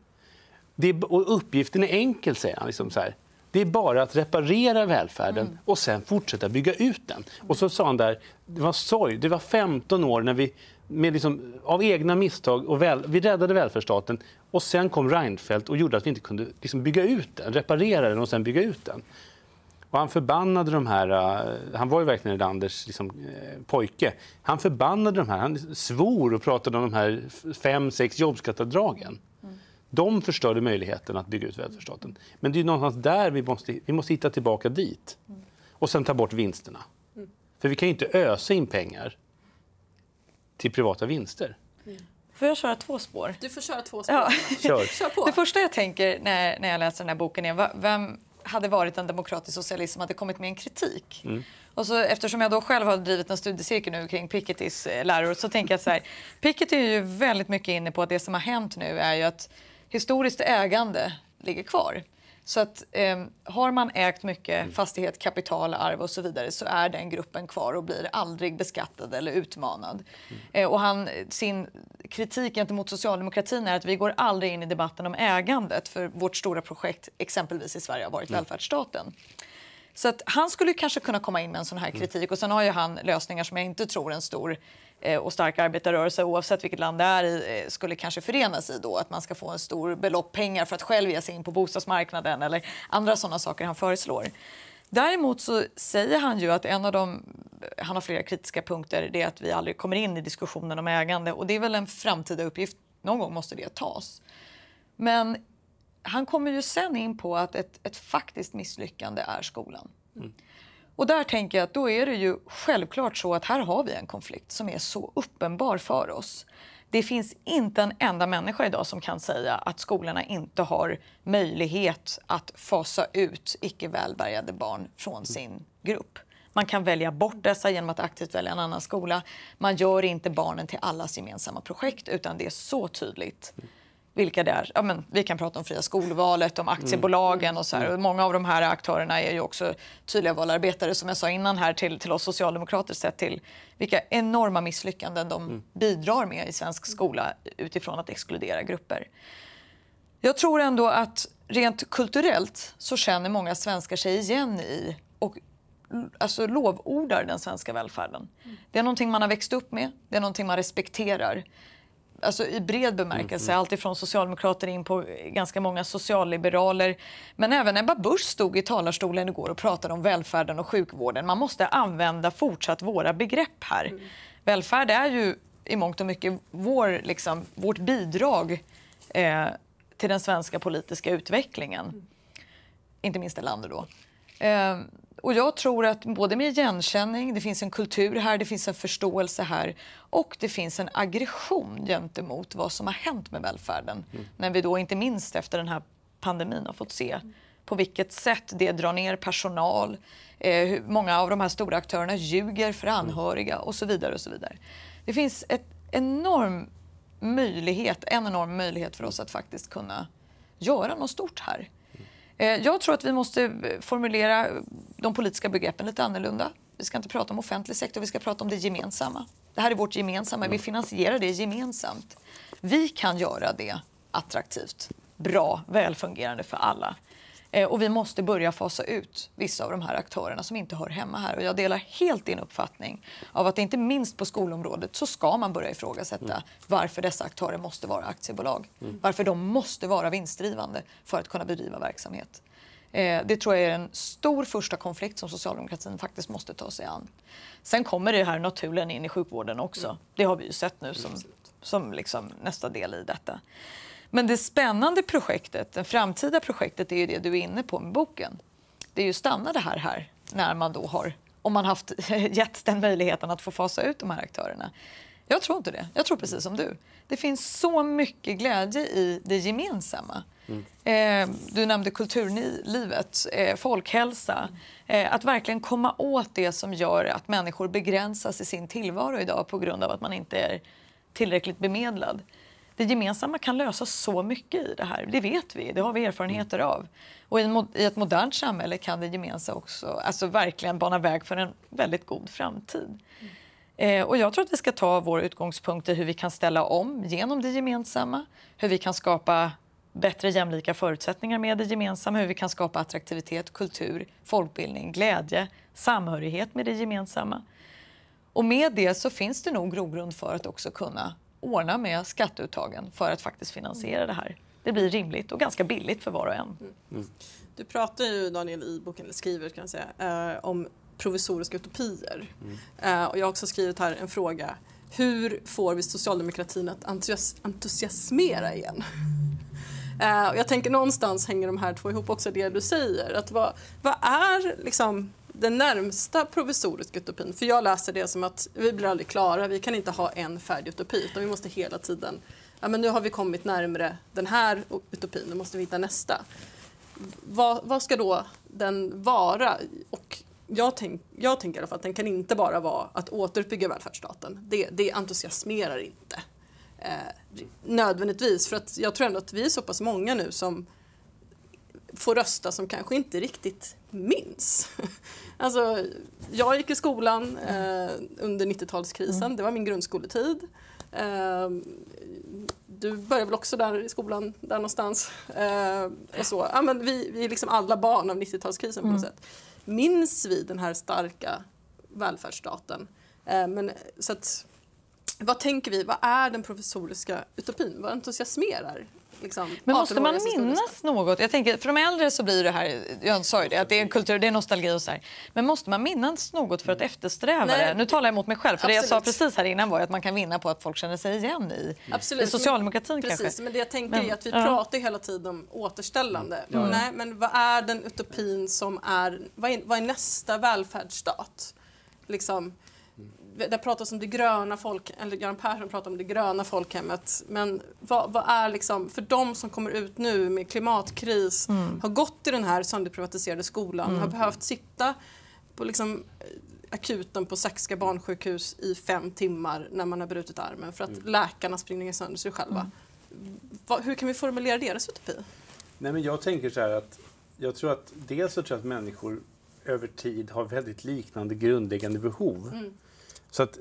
Det är, och uppgiften är enkel, säger han. Liksom så här. Det är bara att reparera välfärden och sen fortsätta bygga ut den. Och så sa han där, det var sorg, det var 15 år när vi med liksom, av egna misstag. Och väl, vi räddade välfärdsstaten. Och sen kom Reinfeldt och gjorde att vi inte kunde liksom bygga ut den, reparera den och sen bygga ut den. Och han förbannade de här... Eh, han var ju verkligen Erlanders liksom, eh, pojke. Han förbannade de här. Han svor och pratade om de här fem, sex jobbskatteavdragen. De förstörde möjligheten att bygga ut välfärdsstaten. Men det är någonstans där vi måste, vi måste hitta tillbaka dit. Och sen ta bort vinsterna. För vi kan inte ösa in pengar till privata vinster. Får jag köra två spår? Du får köra två spår. Ja. Kör. Kör på. Det första jag tänker när, när jag läser den här boken är vem hade varit en demokratisk socialist som hade kommit med en kritik. Mm. Och så, eftersom jag då själv har drivit en studiecirkel nu kring Pikettys eh, läror så tänker jag så här. Piketty är ju väldigt mycket inne på att det som har hänt nu är ju att historiskt ägande ligger kvar. Så att eh, har man ägt mycket mm. fastighet, kapital, arv och så vidare så är den gruppen kvar och blir aldrig beskattad eller utmanad. Mm. Eh, och han, sin kritik gentemot socialdemokratin är att vi går aldrig in i debatten om ägandet för vårt stora projekt exempelvis i Sverige har varit mm. välfärdsstaten. Så att han skulle kanske kunna komma in med en sån här mm. kritik och sen har ju han lösningar som jag inte tror en stor Eh, och stark arbetarrörelse oavsett vilket land det är i eh, skulle kanske förenas i då att man ska få en stor belopp pengar för att själv ge sig in på bostadsmarknaden eller andra sådana saker han föreslår. Däremot så säger han ju att en av de, han har flera kritiska punkter, det är att vi aldrig kommer in i diskussionen om ägande och det är väl en framtida uppgift, någon gång måste det tas. Men han kommer ju sen in på att ett, ett faktiskt misslyckande är skolan. Mm. Och där tänker jag att då är det ju självklart så att här har vi en konflikt som är så uppenbar för oss. Det finns inte en enda människa idag som kan säga att skolorna inte har möjlighet att fasa ut icke välbärgade barn från mm. sin grupp. Man kan välja bort dessa genom att aktivt välja en annan skola. Man gör inte barnen till allas gemensamma projekt utan det är så tydligt mm vilka det är. Ja, men, vi kan prata om fria skolvalet, om aktiebolagen mm. och så här. Och mm. många av de här aktörerna är ju också tydliga valarbetare, som jag sa innan här till, till oss socialdemokrater sett till vilka enorma misslyckanden de mm. bidrar med i svensk skola utifrån att exkludera grupper. Jag tror ändå att rent kulturellt så känner många svenskar sig igen i och alltså, lovordar den svenska välfärden. Mm. Det är någonting man har växt upp med, det är någonting man respekterar alltså i bred bemärkelse, mm. alltifrån socialdemokrater in på ganska många socialliberaler. Men även Ebba Busch stod i talarstolen igår och pratade om välfärden och sjukvården. Man måste använda fortsatt våra begrepp här. Mm. Välfärd är ju i mångt och mycket vår, liksom, vårt bidrag eh, till den svenska politiska utvecklingen. Mm. Inte minst i landet då. Eh, och jag tror att både med igenkänning, det finns en kultur här, det finns en förståelse här och det finns en aggression gentemot vad som har hänt med välfärden. Mm. När vi då inte minst efter den här pandemin har fått se på vilket sätt det drar ner personal, eh, många av de här stora aktörerna ljuger för mm. anhöriga och så vidare. och så vidare. Det finns ett enorm möjlighet, en enorm möjlighet för oss att faktiskt kunna göra något stort här. Eh, jag tror att vi måste eh, formulera eh, de politiska begreppen lite annorlunda. Vi ska inte prata om offentlig sektor, vi ska prata om det gemensamma. Det här är vårt gemensamma, vi mm. finansierar det gemensamt. Vi kan göra det attraktivt, bra, välfungerande för alla. Eh, och vi måste börja fasa ut vissa av de här aktörerna som inte hör hemma här. Och jag delar helt din uppfattning av att inte minst på skolområdet så ska man börja ifrågasätta mm. varför dessa aktörer måste vara aktiebolag. Mm. Varför de måste vara vinstdrivande för att kunna bedriva verksamhet. Eh, det tror jag är en stor första konflikt som socialdemokratin faktiskt måste ta sig an. Sen kommer det här naturligen in i sjukvården också. Mm. Det har vi ju sett nu mm, som, som liksom nästa del i detta. Men det spännande projektet, det framtida projektet, är ju det du är inne på med boken. Det är ju stanna det här här, när man då har, om man haft, gett den möjligheten att få fasa ut de här aktörerna. Jag tror inte det. Jag tror precis som du. Det finns så mycket glädje i det gemensamma. Mm. Eh, du nämnde kulturlivet, eh, folkhälsa. Eh, att verkligen komma åt det som gör att människor begränsas i sin tillvaro idag på grund av att man inte är tillräckligt bemedlad det gemensamma kan lösa så mycket i det här. Det vet vi, det har vi erfarenheter mm. av. Och i, ett modernt samhälle kan det gemensamma också alltså verkligen bana väg för en väldigt god framtid. Mm. Eh, och jag tror att vi ska ta vår utgångspunkt i hur vi kan ställa om genom det gemensamma, hur vi kan skapa bättre jämlika förutsättningar med det gemensamma, hur vi kan skapa attraktivitet, kultur, folkbildning, glädje, samhörighet med det gemensamma. Och med det så finns det nog grogrund för att också kunna ordna med skatteuttagen för att faktiskt finansiera mm. det här. Det blir rimligt och ganska billigt för var och en. Mm. mm. Du pratar ju Daniel i boken, eller skriver kan jag säga, eh, om provisoriska utopier. Mm. Eh, och jag har också skrivit här en fråga. Hur får vi socialdemokratin att entusias entusiasmera igen? eh, jag tänker någonstans hänger de här två ihop också, det du säger. Att vad, vad är liksom den närmsta provisoriska utopin, för jag läser det som att vi blir aldrig klara, vi kan inte ha en färdig utopi utan vi måste hela tiden, ja men nu har vi kommit närmre den här utopin, nu måste vi hitta nästa. Vad, vad ska då den vara? Och jag, tänk, jag tänker i alla fall att den kan inte bara vara att återuppbygga välfärdsstaten. Det, det entusiasmerar inte. Eh, nödvändigtvis, för att jag tror ändå att vi är så pass många nu som får rösta som kanske inte riktigt minns Alltså, jag gick i skolan mm. eh, under 90-talskrisen, mm. det var min grundskoletid. Eh, du började väl också där i skolan, där någonstans? Eh, och så. Ja, men vi, vi är liksom alla barn av 90-talskrisen mm. på något mm. sätt. Minns vi den här starka välfärdsstaten? Eh, men, så att, vad tänker vi, vad är den provisoriska utopin? Vad entusiasmerar Liksom, men måste man minnas något? Jag tänker, för de äldre så blir det här, jag sa ju det, att det är en kultur, det är nostalgi och så här. Men måste man minnas något för att mm. eftersträva Nej. det? Nu talar jag mot mig själv, för Absolut. det jag sa precis här innan var att man kan vinna på att folk känner sig igen i, Absolut. i socialdemokratin precis, men det jag tänker men, är att vi ja. pratar hela tiden om återställande. Mm. Nej, men vad är den utopin som är, vad är, vad är nästa välfärdsstat? Liksom, det pratas om det gröna folk, eller Göran Persson pratar om det gröna folkhemmet. Men vad, vad är liksom, för de som kommer ut nu med klimatkris, mm. har gått i den här sönderprivatiserade skolan, mm. har behövt sitta på liksom eh, akuten på Sachsska barnsjukhus i fem timmar när man har brutit armen för att mm. läkarna springer sönder sig själva. Mm. Va, hur kan vi formulera deras utopi? Nej, men jag tänker så här att jag tror att dels så tror jag att människor över tid har väldigt liknande grundläggande behov. Mm. Så att,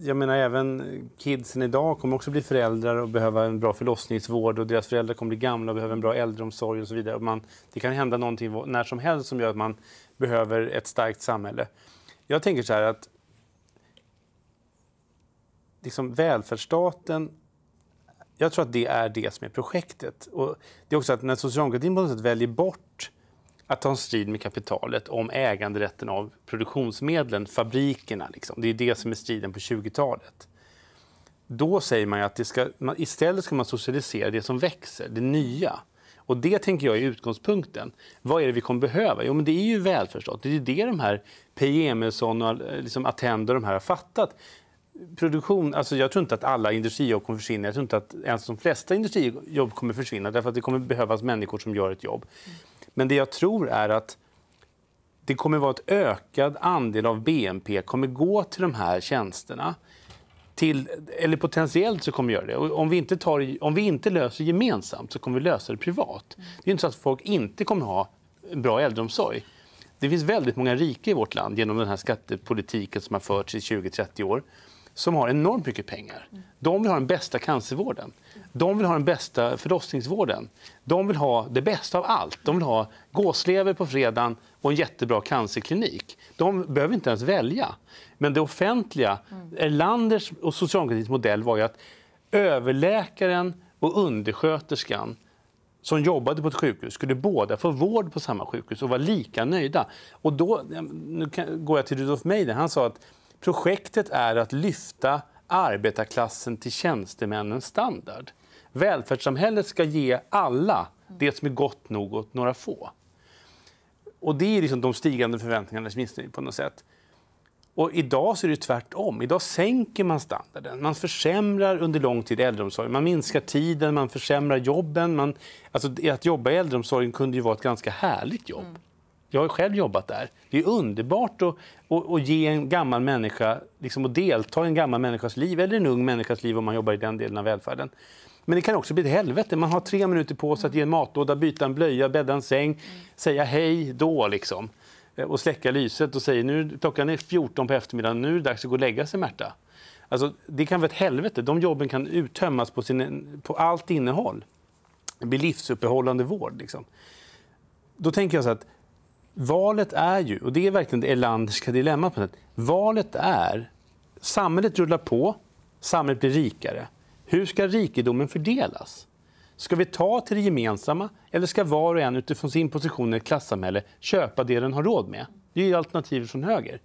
jag menar även kidsen idag kommer också bli föräldrar och behöva en bra förlossningsvård och deras föräldrar kommer bli gamla och behöva en bra äldreomsorg och så vidare. Och man, det kan hända någonting när som helst som gör att man behöver ett starkt samhälle. Jag tänker så här att liksom välfärdsstaten jag tror att det är det som är projektet. Och det är också att när socialdemokratin på något sätt väljer bort att ta en strid med kapitalet om äganderätten av produktionsmedlen, fabrikerna. Liksom. Det är det som är striden på 20-talet. Då säger man att det ska, man, istället ska man socialisera det som växer, det nya. Och Det tänker jag är utgångspunkten. Vad är det vi kommer behöva? Jo, men det är ju välförstat. Det är det de här P. Emilsson och liksom Attendo de här har fattat. Produktion, alltså jag tror inte att alla industrijobb kommer försvinna. Jag tror inte att ens de flesta industrijobb kommer försvinna. Därför att det kommer behövas människor som gör ett jobb. Men det jag tror är att det kommer att vara ett ökad andel av BNP kommer gå till de här tjänsterna. Till, eller potentiellt så kommer göra det. Och om, vi inte tar, om vi inte löser det gemensamt så kommer vi lösa det privat. Det är inte så att folk inte kommer ha bra äldreomsorg. Det finns väldigt många rika i vårt land genom den här skattepolitiken som har förts i 20-30 år som har enormt mycket pengar. De vill ha den bästa cancervården. De vill ha den bästa förlossningsvården. De vill ha det bästa av allt. De vill ha gåslever på fredagen och en jättebra cancerklinik. De behöver inte ens välja. Men det offentliga, mm. Erlanders och socialdemokratins modell var ju att överläkaren och undersköterskan som jobbade på ett sjukhus skulle båda få vård på samma sjukhus och vara lika nöjda. Och då, nu går jag till Rudolf Meidner, han sa att Projektet är att lyfta arbetarklassen till tjänstemännens standard. Välfärdssamhället ska ge alla det som är gott nog åt några få. Och Det är liksom de stigande förväntningarna på något sätt. Och idag så är det tvärtom. Idag sänker man standarden. Man försämrar under lång tid äldreomsorgen. Man minskar tiden, man försämrar jobben. Man... Alltså, att jobba i äldreomsorgen kunde ju vara ett ganska härligt jobb. Mm. Jag har själv jobbat där. Det är underbart att, att, att ge en gammal människa, liksom att delta i en gammal människas liv, eller en ung människas liv om man jobbar i den delen av välfärden. Men det kan också bli ett helvete. Man har tre minuter på sig att ge en matlåda, byta en blöja, bädda en säng, mm. säga hej då liksom. Eh, och släcka lyset och säga nu klockan är 14 på eftermiddagen, nu är det dags att gå och lägga sig Märta. Alltså, det kan vara ett helvete. De jobben kan uttömmas på, sin, på allt innehåll. Det blir livsuppehållande vård. Liksom. Då tänker jag så att Valet är ju, och det är verkligen det Erlanderska dilemmat på något Valet är, samhället rullar på, samhället blir rikare. Hur ska rikedomen fördelas? Ska vi ta till det gemensamma eller ska var och en utifrån sin position i ett klassamhälle köpa det den har råd med? Det är ju alternativet från höger.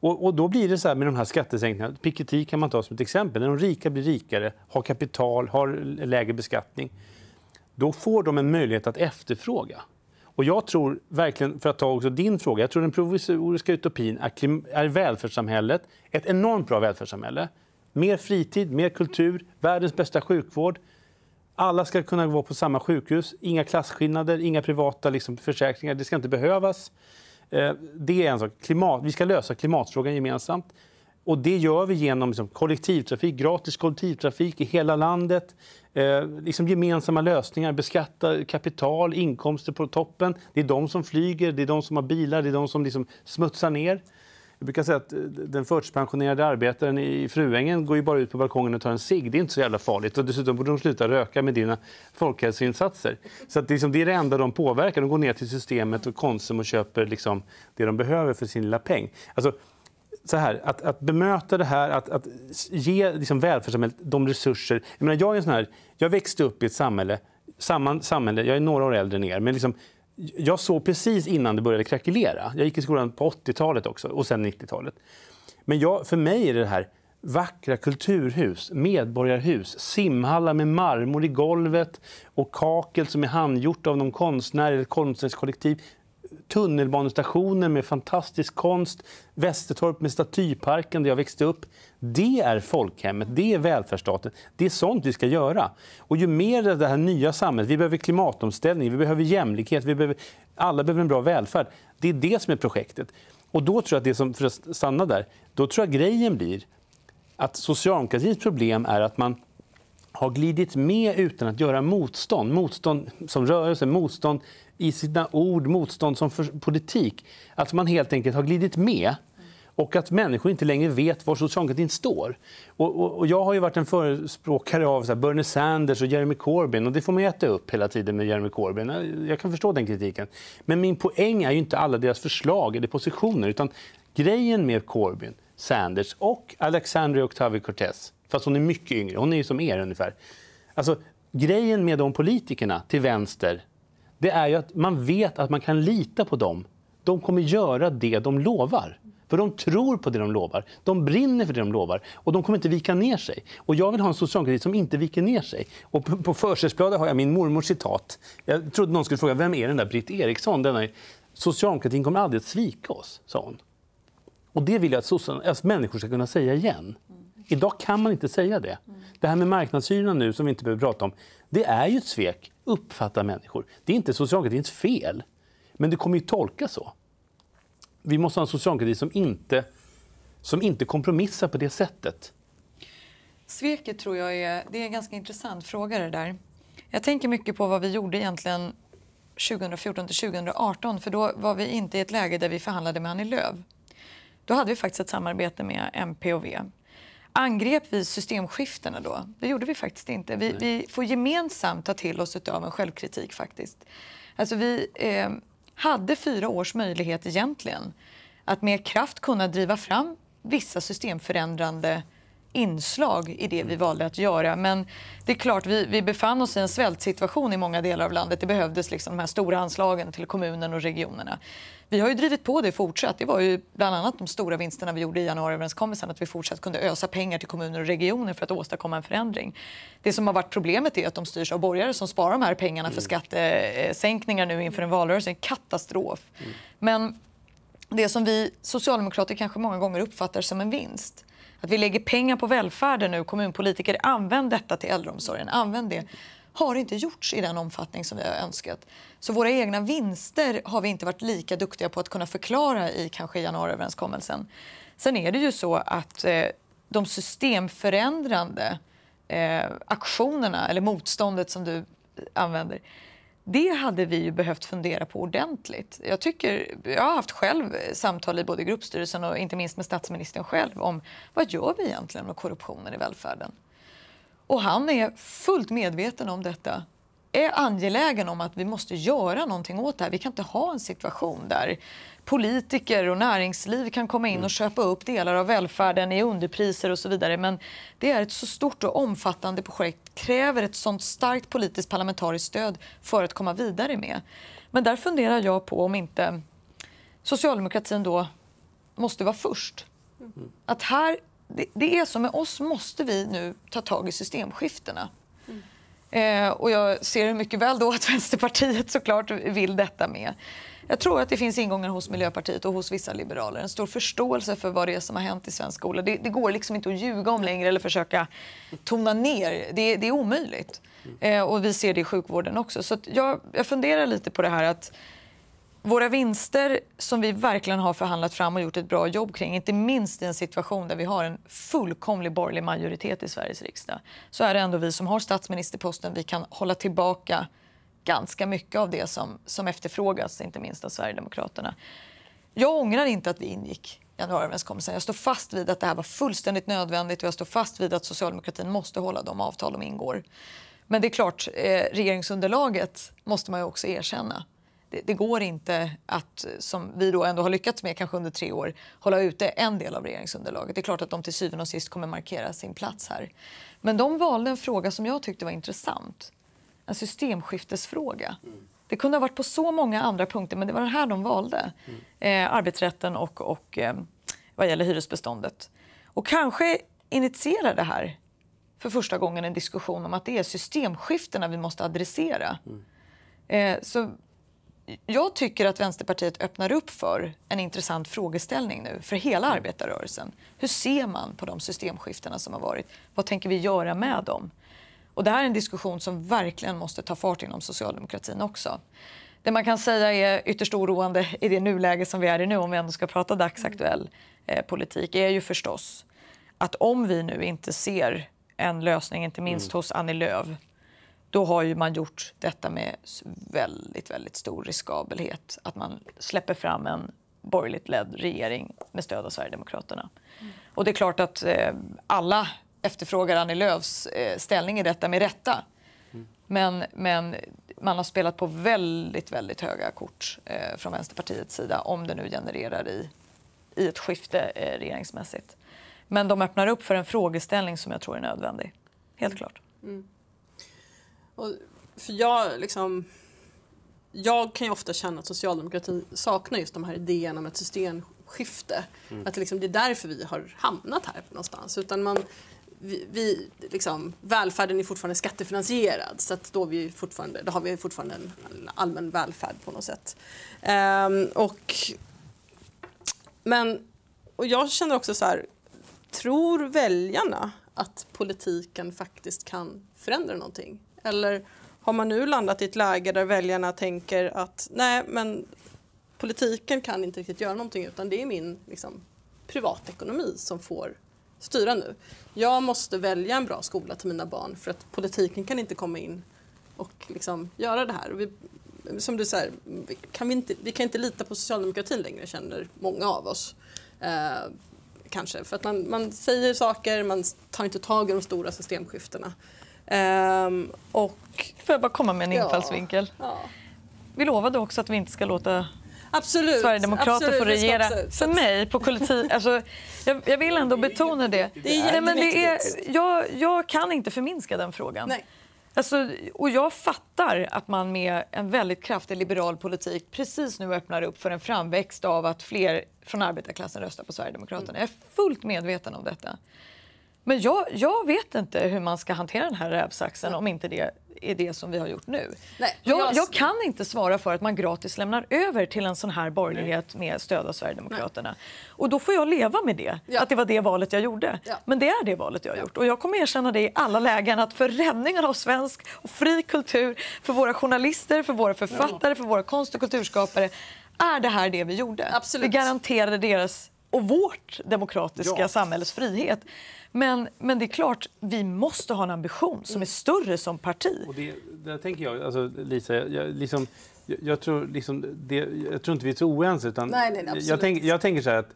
Och, och, då blir det så här med de här skattesänkningarna. Piketty kan man ta som ett exempel. När de rika blir rikare, har kapital, har lägre beskattning, då får de en möjlighet att efterfråga. Och jag tror verkligen, för att ta också din fråga, jag tror den provisoriska utopin är välfärdssamhället, ett enormt bra välfärdssamhälle. Mer fritid, mer kultur, världens bästa sjukvård. Alla ska kunna vara på samma sjukhus, inga klasskillnader, inga privata liksom, försäkringar, det ska inte behövas. Eh, det är en sak. Klimat, vi ska lösa klimatfrågan gemensamt. Och det gör vi genom liksom, kollektivtrafik, gratis kollektivtrafik i hela landet. Eh, liksom gemensamma lösningar, beskatta kapital, inkomster på toppen. Det är de som flyger, det är de som har bilar, det är de som liksom smutsar ner. Jag brukar säga att eh, den förtidspensionerade arbetaren i Fruängen går ju bara ut på balkongen och tar en cigg. Det är inte så jävla farligt. Och dessutom borde de sluta röka med dina folkhälsoinsatser. Så att det, liksom, det är det enda de påverkar. De går ner till systemet och Konsum och köper liksom det de behöver för sin lilla peng. Alltså, så här, att, att bemöta det här, att, att ge liksom välfärdssamhället de resurser... Jag, menar, jag, är en sån här, jag växte upp i ett samhälle, samman, samhälle, jag är några år äldre än er, men liksom, jag såg precis innan det började krackelera. Jag gick i skolan på 80-talet också och sen 90-talet. Men jag, för mig är det här vackra kulturhus, medborgarhus, simhallar med marmor i golvet och kakel som är handgjort av någon konstnär eller konstnärskollektiv tunnelbanestationer med fantastisk konst, Västertorp med statyparken där jag växte upp. Det är folkhemmet, det är välfärdsstaten, det är sånt vi ska göra. Och ju mer det här nya samhället, vi behöver klimatomställning, vi behöver jämlikhet, vi behöver, alla behöver en bra välfärd. Det är det som är projektet. Och då tror jag att det som, för att stanna där, då tror jag grejen blir att socialdemokratins problem är att man har glidit med utan att göra motstånd. Motstånd som rörelse, motstånd i sina ord motstånd som politik. Att man helt enkelt har glidit med och att människor inte längre vet var socialdemokratin står. Och, och, och jag har ju varit en förespråkare av så här, Bernie Sanders och Jeremy Corbyn och det får man äta upp hela tiden med Jeremy Corbyn. Jag, kan förstå den kritiken. Men min poäng är ju inte alla deras förslag eller positioner utan grejen med Corbyn, Sanders och Alexandria Octavio Cortez, fast hon är mycket yngre, hon är ju som er ungefär. Alltså, grejen med de politikerna till vänster det är ju att man vet att man kan lita på dem. De kommer göra det de lovar. För de tror på det de lovar, de brinner för det de lovar och de kommer inte vika ner sig. Och jag vill ha en socialdemokrati som inte viker ner sig. Och på, på försättsbladet har jag min mormors citat. Jag trodde någon skulle fråga vem är den där Britt Eriksson? Denna, socialdemokratin kommer aldrig att svika oss, sa hon. Och det vill jag att, social, att människor ska kunna säga igen. Idag kan man inte säga det. Det här med marknadshyrorna nu, som vi inte behöver prata om, det är ju ett svek uppfattar människor. Det är inte socialdemokratins fel, men det kommer ju tolkas så. Vi måste ha en socialdemokrati som inte, som inte kompromissar på det sättet. Sveket tror jag är, det är en ganska intressant fråga det där. Jag tänker mycket på vad vi gjorde egentligen 2014 till 2018 för då var vi inte i ett läge där vi förhandlade med Annie Lööf. Då hade vi faktiskt ett samarbete med MP och V. Angrep vi systemskiftena då? Det gjorde vi faktiskt inte. Vi, vi får gemensamt ta till oss av en självkritik faktiskt. Alltså vi eh, hade fyra års möjlighet egentligen att med kraft kunna driva fram vissa systemförändrande inslag i det vi mm. valde att göra. Men det är klart, vi, vi befann oss i en svältsituation i många delar av landet. Det behövdes liksom de här stora anslagen till kommunen och regionerna. Vi har ju drivit på det fortsatt. Det var ju bland annat de stora vinsterna vi gjorde i januariöverenskommelsen, att vi fortsatt kunde ösa pengar till kommuner och regioner för att åstadkomma en förändring. Det som har varit problemet är att de styrs av borgare som sparar de här pengarna för mm. skattesänkningar nu inför en valrörelse. En katastrof. Mm. Men det som vi socialdemokrater kanske många gånger uppfattar som en vinst att vi lägger pengar på välfärden nu, kommunpolitiker, använd detta till äldreomsorgen, använd det har inte gjorts i den omfattning som vi har önskat. Så våra egna vinster har vi inte varit lika duktiga på att kunna förklara i kanske januariöverenskommelsen. Sen är det ju så att eh, de systemförändrande eh, aktionerna, eller motståndet som du använder, det hade vi ju behövt fundera på ordentligt. Jag, tycker, jag har haft själv samtal i både gruppstyrelsen och inte minst med statsministern själv om vad gör vi egentligen med korruptionen i välfärden? Och han är fullt medveten om detta är angelägen om att vi måste göra någonting åt det här. Vi kan inte ha en situation där politiker och näringsliv kan komma in och mm. köpa upp delar av välfärden i underpriser och så vidare. Men det är ett så stort och omfattande projekt, kräver ett sånt starkt politiskt parlamentariskt stöd för att komma vidare med. Men där funderar jag på om inte socialdemokratin då måste vara först. Mm. Att här, det, det är så, med oss måste vi nu ta tag i systemskiftena. Eh, och jag ser mycket väl då att Vänsterpartiet såklart vill detta med. Jag tror att det finns ingångar hos Miljöpartiet och hos vissa liberaler. En stor förståelse för vad det är som har hänt i svensk skola. Det, det går liksom inte att ljuga om längre eller försöka tona ner. Det, det är omöjligt. Mm. Eh, och vi ser det i sjukvården också. Så jag, jag funderar lite på det här att våra vinster som vi verkligen har förhandlat fram och gjort ett bra jobb kring, inte minst i en situation där vi har en fullkomlig borgerlig majoritet i Sveriges riksdag, så är det ändå vi som har statsministerposten. Vi kan hålla tillbaka ganska mycket av det som, som efterfrågas, inte minst av Sverigedemokraterna. Jag ångrar inte att vi ingick januariöverenskommelsen. Jag står fast vid att det här var fullständigt nödvändigt och jag står fast vid att socialdemokratin måste hålla de avtal de ingår. Men det är klart, eh, regeringsunderlaget måste man ju också erkänna det, det, går inte att, som vi då ändå har lyckats med kanske under tre år, hålla ute en del av regeringsunderlaget. Det är klart att de till syvende och sist kommer markera sin plats här. Men de valde en fråga som jag tyckte var intressant. En systemskiftesfråga. Det kunde ha varit på så många andra punkter, men det var den här de valde. Eh, arbetsrätten och, och eh, vad gäller hyresbeståndet. Och kanske initierar det här för första gången en diskussion om att det är systemskiftena vi måste adressera. Mm. Eh, så jag tycker att Vänsterpartiet öppnar upp för en intressant frågeställning nu för hela mm. arbetarrörelsen. Hur ser man på de systemskiftena som har varit? Vad tänker vi göra med dem? Och det här är en diskussion som verkligen måste ta fart inom socialdemokratin också. Det man kan säga är ytterst oroande i det nuläge som vi är i nu, om vi ändå ska prata dagsaktuell eh, politik, är ju förstås att om vi nu inte ser en lösning, inte minst mm. hos Annie Lööf, då har man gjort detta med väldigt, väldigt stor riskabelhet. Att man släpper fram en borgerligt ledd regering med stöd av Sverigedemokraterna. Mm. Och det är klart att eh, alla efterfrågar Annie Lööfs eh, ställning i detta med rätta. Mm. Men, men man har spelat på väldigt, väldigt höga kort eh, från Vänsterpartiets sida om det nu genererar i, i ett skifte eh, regeringsmässigt. Men de öppnar upp för en frågeställning som jag tror är nödvändig. Helt klart. Mm. Och för jag liksom jag kan ju ofta känna att socialdemokratin saknar just de här idéerna om ett systemskifte. Mm. Att liksom, det är därför vi har hamnat här någonstans. Utan man, vi, vi, liksom, välfärden är fortfarande skattefinansierad så att då, vi fortfarande, då har vi fortfarande en allmän välfärd på något sätt. Ehm, och, men, och jag känner också så här, tror väljarna att politiken faktiskt kan förändra någonting? Eller har man nu landat i ett läge där väljarna tänker att nej, men politiken kan inte riktigt göra någonting utan det är min liksom, privatekonomi som får styra nu. Jag måste välja en bra skola till mina barn för att politiken kan inte komma in och liksom göra det här. Vi, som du säger, kan vi, inte, vi kan inte lita på socialdemokratin längre känner många av oss. Eh, kanske för att man, man säger saker, man tar inte tag i de stora systemskiftena. Um, och... Får jag bara komma med en infallsvinkel? Ja. Vi lovade också att vi inte ska låta absolut, Sverigedemokrater absolut, få regera. Absolut. För mig, på kollektiv... alltså, jag, jag, vill ändå betona det. det, är Nej, men det är, jag, jag kan inte förminska den frågan. Nej. Alltså, och jag fattar att man med en väldigt kraftig liberal politik precis nu öppnar upp för en framväxt av att fler från arbetarklassen röstar på Sverigedemokraterna. Mm. Jag är fullt medveten om detta. Men jag, jag vet inte hur man ska hantera den här rävsaxen om inte det är det som vi har gjort nu. Nej, jag, jag... jag, kan inte svara för att man gratis lämnar över till en sån här borgerlighet Nej. med stöd av Sverigedemokraterna. Nej. Och då får jag leva med det, ja. att det var det valet jag gjorde. Ja. Men det är det valet jag har ja. gjort. Och jag kommer erkänna det i alla lägen att för räddningen av svensk och fri kultur, för våra journalister, för våra författare, för våra konst och kulturskapare, är det här det vi gjorde. Absolut. Vi garanterade deras och vårt demokratiska samhälles frihet. Men, men det är klart, vi måste ha en ambition som mm. är större som parti. Och det, där tänker jag, alltså, Lisa, jag, liksom, jag, jag tror, liksom, det, jag tror inte vi är så oense. Utan nej, nej, jag, tänk, jag tänker så här att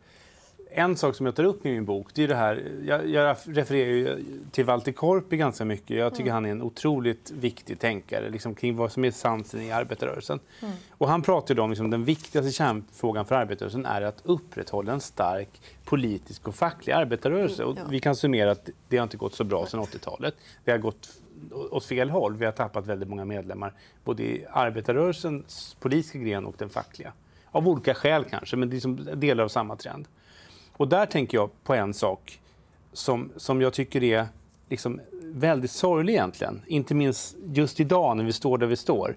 en sak som jag tar upp i min bok, det är det här, jag, jag refererar till Walter Korpi ganska mycket. Jag tycker mm. han är en otroligt viktig tänkare liksom, kring vad som är sansen i arbetarrörelsen. Mm. Och han pratar ju om att liksom, den viktigaste kärnfrågan för arbetarrörelsen är att upprätthålla en stark politisk och facklig arbetarrörelse. Mm, ja. och vi kan summera att det har inte gått så bra sedan 80-talet. Det har gått åt fel håll. Vi har tappat väldigt många medlemmar, både i arbetarrörelsens politiska gren och den fackliga. Av olika skäl kanske, men det är liksom delar av samma trend. Och där tänker jag på en sak som, som jag tycker är liksom väldigt sorglig egentligen. Inte minst just idag när vi står där vi står.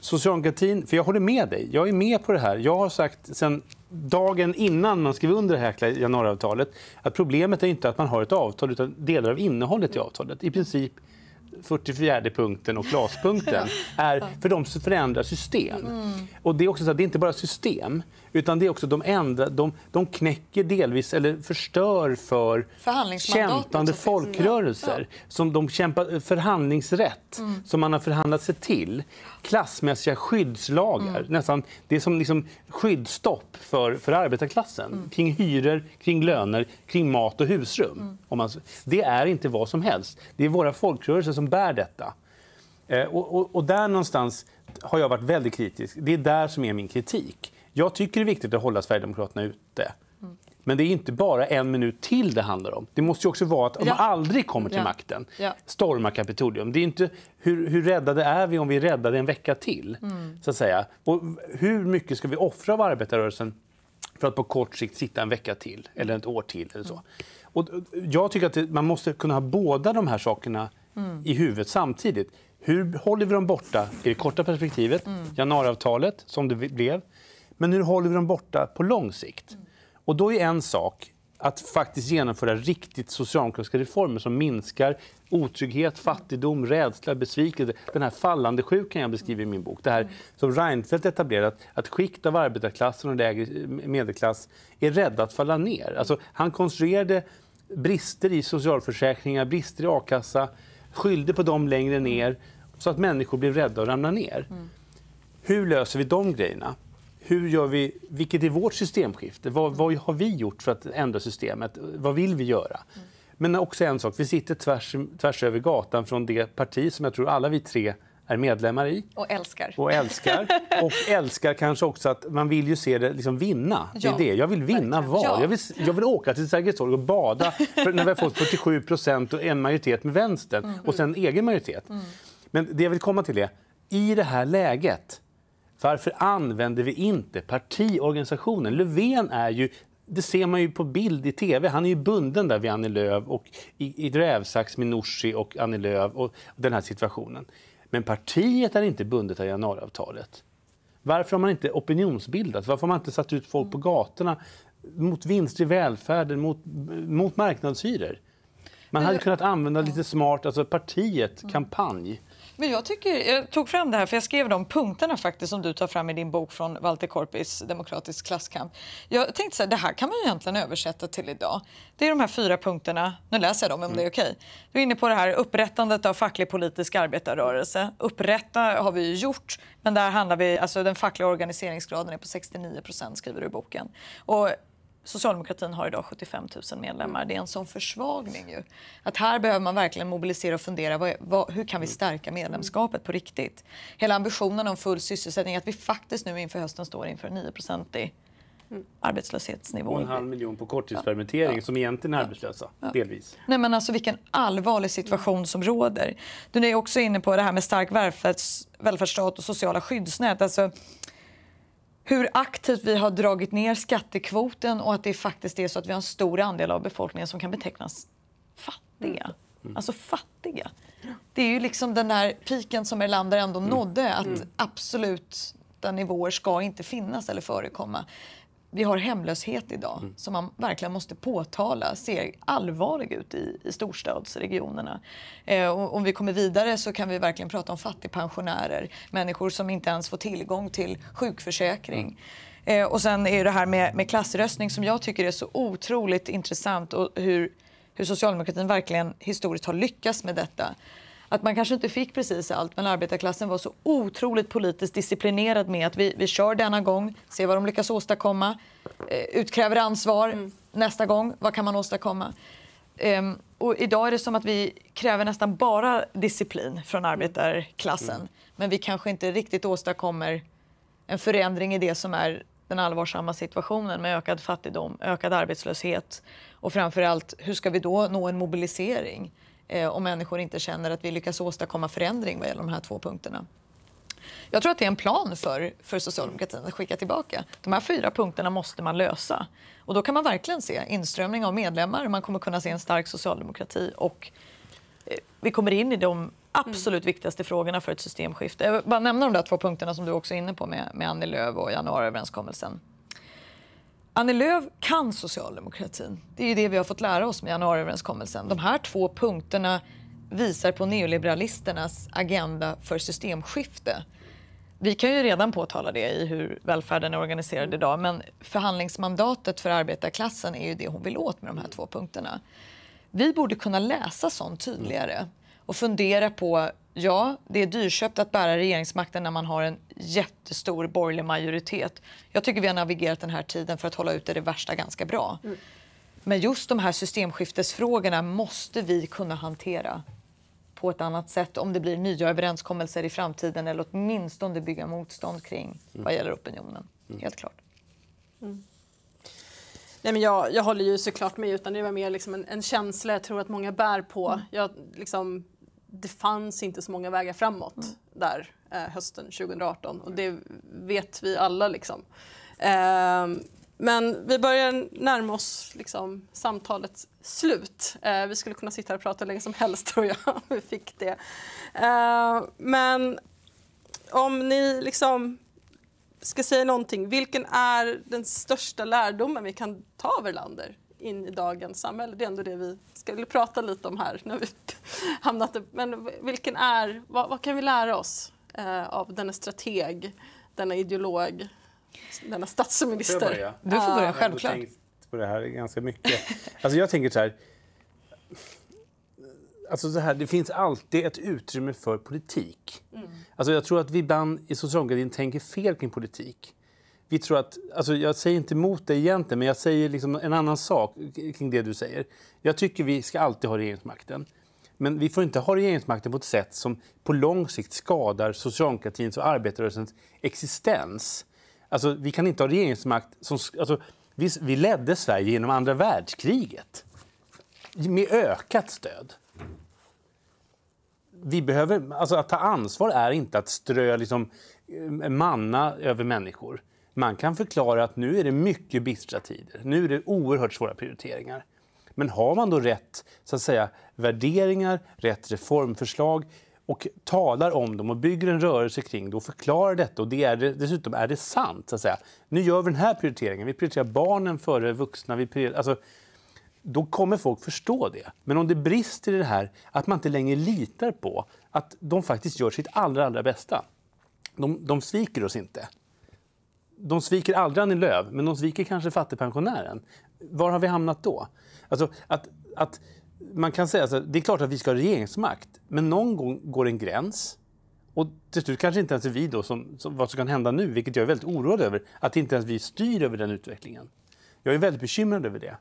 Socialdemokratin, för jag håller med dig, jag är med på det här. Jag har sagt sen dagen innan man skrev under det här januariavtalet att problemet är inte att man har ett avtal utan delar av innehållet i avtalet. I princip 44 punkten och glaspunkten är för de som förändrar system. Mm. Och det är också så att det är inte bara system utan det är också de ändrar, de, de knäcker delvis eller förstör för kämpande liksom. folkrörelser. Som de kämpar, förhandlingsrätt mm. som man har förhandlat sig till. Klassmässiga skyddslagar. Mm. Nästan, det är som liksom skyddsstopp för, för arbetarklassen mm. kring hyror, kring löner, kring mat och husrum. Mm. Om man, det är inte vad som helst. Det är våra folkrörelser som bär detta. Eh, och, och, och där någonstans har jag varit väldigt kritisk. Det är där som är min kritik. Jag tycker det är viktigt att hålla Sverigedemokraterna ute. Men det är inte bara en minut till det handlar om. Det måste också vara att om ja. aldrig kommer till ja. makten, storma Kapitolium. Det är inte hur, hur räddade är vi om vi är räddade en vecka till? Mm. Så att säga. Och hur mycket ska vi offra av arbetarrörelsen för att på kort sikt sitta en vecka till eller ett år till? Eller så. Mm. Och jag tycker att man måste kunna ha båda de här sakerna mm. i huvudet samtidigt. Hur håller vi dem borta i det korta perspektivet? Mm. Januariavtalet, som det blev. Men hur håller vi dem borta på lång sikt? Och då är en sak att faktiskt genomföra riktigt socialdemokratiska reformer som minskar otrygghet, fattigdom, rädsla, besvikelse. Den här fallande sjukan jag beskriver i min bok. Det här som Reinfeldt etablerat, att skikt av arbetarklassen och lägre eh, medelklass är rädda att falla ner. Alltså, han konstruerade brister i socialförsäkringar, brister i a-kassa, skyllde på dem längre ner så att människor blev rädda att ramla ner. Mm. Hur löser vi de grejerna? hur gör vi, vilket är vårt systemskifte? Vad, vad, har vi gjort för att ändra systemet? Vad vill vi göra? Mm. Men också en sak, vi sitter tvärs, tvärs över gatan från det parti som jag tror alla vi tre är medlemmar i. Och älskar. Och älskar, och älskar kanske också att man vill ju se det liksom vinna. Det är det. Jag vill vinna val. Jag, vill, jag vill åka till Sergels torg och bada för när vi har fått 47 och en majoritet med vänstern mm. och sen egen majoritet. Mm. Men det jag vill komma till är, i det här läget varför använder vi inte partiorganisationen? Löfven är ju det ser man ju på bild i tv. Han är ju bunden där vid Annie Lööf och i, i rävsax med Norsi och Annie Lööf och den här situationen. Men partiet är inte bundet av januariavtalet. Varför har man inte opinionsbildat? Varför har man inte satt ut folk på gatorna mot vinster i välfärden, mot, mot marknadshyror? Man hade eh, kunnat använda lite smart, alltså partiet, kampanj. Men jag, tycker, jag tog fram det här, för jag skrev de punkterna faktiskt som du tar fram i din bok från Walter Korpis Demokratisk klasskamp. Jag tänkte så här, det här kan man ju egentligen översätta till idag. Det är de här fyra punkterna, nu läser jag dem om mm. det är mm. okej. Okay. Du är inne på det här upprättandet av facklig politisk arbetarrörelse. Upprätta har vi ju gjort, men där handlar vi, alltså den fackliga organiseringsgraden är på 69 procent skriver du i boken. Och Socialdemokratin har idag 75 000 medlemmar. Mm. Det är en sån försvagning. Ju. Att här behöver man verkligen mobilisera och fundera vad, vad, hur kan vi mm. stärka medlemskapet på riktigt. Hela ambitionen om full sysselsättning, att vi faktiskt nu inför hösten står inför 9-procentig Mm. arbetslöshetsnivå. Och en halv miljon på korttidspermittering ja. Ja. som egentligen är arbetslösa, ja. delvis. Nej, men alltså vilken allvarlig situation som råder. Du är också inne på det här med stark välfärds, välfärdsstat och sociala skyddsnät. Alltså, hur aktivt vi har dragit ner skattekvoten och att det faktiskt är så att vi har en stor andel av befolkningen som kan betecknas fattiga. Mm. Mm. Alltså fattiga. Det är ju liksom den där piken som Erlander ändå mm. nådde, att mm. absoluta nivåer ska inte finnas eller förekomma vi har hemlöshet idag mm. som man verkligen måste påtala ser allvarlig ut i, i storstadsregionerna. Eh, och, om vi kommer vidare så kan vi verkligen prata om fattigpensionärer, människor som inte ens får tillgång till sjukförsäkring. Mm. Eh, och sen är det här med, med klassröstning som jag tycker är så otroligt intressant och hur, hur socialdemokratin verkligen historiskt har lyckats med detta att man kanske inte fick precis allt, men arbetarklassen var så otroligt politiskt disciplinerad med att vi, vi kör denna gång, ser vad de lyckas åstadkomma, eh, utkräver ansvar mm. nästa gång, vad kan man åstadkomma? Ehm, och idag är det som att vi kräver nästan bara disciplin från arbetarklassen, mm. men vi kanske inte riktigt åstadkommer en förändring i det som är den allvarsamma situationen med ökad fattigdom, ökad arbetslöshet och framför hur ska vi då nå en mobilisering? eh, om människor inte känner att vi lyckas åstadkomma förändring vad gäller de här två punkterna. Jag tror att det är en plan för, för socialdemokratin att skicka tillbaka. De här fyra punkterna måste man lösa. Och då kan man verkligen se inströmning av medlemmar, man kommer kunna se en stark socialdemokrati och eh, vi kommer in i de absolut mm. viktigaste frågorna för ett systemskifte. Jag vill bara nämna de där två punkterna som du också är inne på med, med Annie Lööf och januariöverenskommelsen. Annie Lööf kan socialdemokratin. Det är ju det vi har fått lära oss med januariöverenskommelsen. De här två punkterna visar på neoliberalisternas agenda för systemskifte. Vi kan ju redan påtala det i hur välfärden är organiserad idag men förhandlingsmandatet för arbetarklassen är ju det hon vill åt med de här två punkterna. Vi borde kunna läsa sånt tydligare och fundera på Ja, det är dyrköpt att bära regeringsmakten när man har en jättestor borgerlig majoritet. Jag tycker vi har navigerat den här tiden för att hålla ute det värsta ganska bra. Mm. Men just de här systemskiftesfrågorna måste vi kunna hantera på ett annat sätt om det blir nya överenskommelser i framtiden eller åtminstone bygga motstånd kring mm. vad gäller opinionen. Mm. Helt klart. Mm. Nej, men jag, jag håller ju såklart med, utan det var mer liksom en, en, känsla jag tror att många bär på. Jag, liksom, det fanns inte så många vägar framåt mm. där eh, hösten 2018 och det mm. vet vi alla. Liksom. Eh, men vi börjar närma oss liksom, samtalets slut. Eh, vi skulle kunna sitta här och prata hur länge som helst tror jag. om vi fick det. Ehm, men om ni liksom ska säga någonting, vilken är den största lärdomen vi kan ta av Erlander in i dagens samhälle. Det är ändå det vi skulle prata lite om här. När vi hamnat, men vilken är, vad, vad kan vi lära oss eh, av denna strateg, denna ideolog, denna statsminister? Får Du får börja, självklart. Jag har tänkt på det här ganska mycket. Alltså jag tänker så här. Alltså det, här, det finns alltid ett utrymme för politik. Mm. Alltså jag tror att vi ibland i socialdemokratin tänker fel kring politik vi tror att, alltså jag säger inte emot dig egentligen, men jag säger liksom en annan sak kring det du säger. Jag tycker vi ska alltid ha regeringsmakten. Men vi får inte ha regeringsmakten på ett sätt som på lång sikt skadar socialdemokratins och arbetarrörelsens existens. Alltså, vi kan inte ha regeringsmakt som... Alltså, vi, vi ledde Sverige genom andra världskriget med ökat stöd. Vi behöver, alltså att ta ansvar är inte att strö liksom, eh, manna över människor. Man kan förklara att nu är det mycket bistra tider, nu är det oerhört svåra prioriteringar. Men har man då rätt så att säga, värderingar, rätt reformförslag och talar om dem och bygger en rörelse kring det och förklarar detta och det är dessutom är det sant. Så att säga. Nu gör vi den här prioriteringen, vi prioriterar barnen före vuxna. Vi alltså, då kommer folk förstå det. Men om det brister i det här att man inte längre litar på att de faktiskt gör sitt allra, allra bästa. De, de sviker oss inte de sviker aldrig Annie Lööf, men de sviker kanske fattigpensionären. Var har vi hamnat då? Alltså, att, att man kan säga så det är klart att vi ska ha regeringsmakt, men någon gång går en gräns. Och till slut kanske inte ens vi då, som, som, vad som kan hända nu, vilket jag är väldigt oroad över, att inte ens vi styr över den utvecklingen. Jag är väldigt bekymrad över det.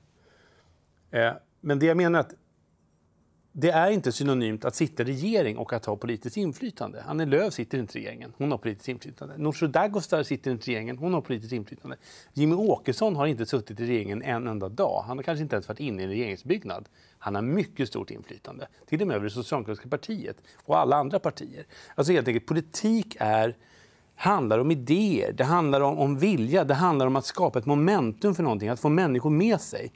Eh, men det jag menar är att det är inte synonymt att sitta i regering och att ha politiskt inflytande. Annie Lööf sitter inte i regeringen, hon har politiskt inflytande. Nooshi Dagostar sitter inte i regeringen, hon har politiskt inflytande. Jimmy Åkesson har inte suttit i regeringen en enda dag. Han har kanske inte ens varit inne i en regeringsbyggnad. Han har mycket stort inflytande, till och med över det socialdemokratiska partiet och alla andra partier. Alltså helt enkelt, politik är handlar om idéer, det handlar om, om vilja, det handlar om att skapa ett momentum för någonting, att få människor med sig.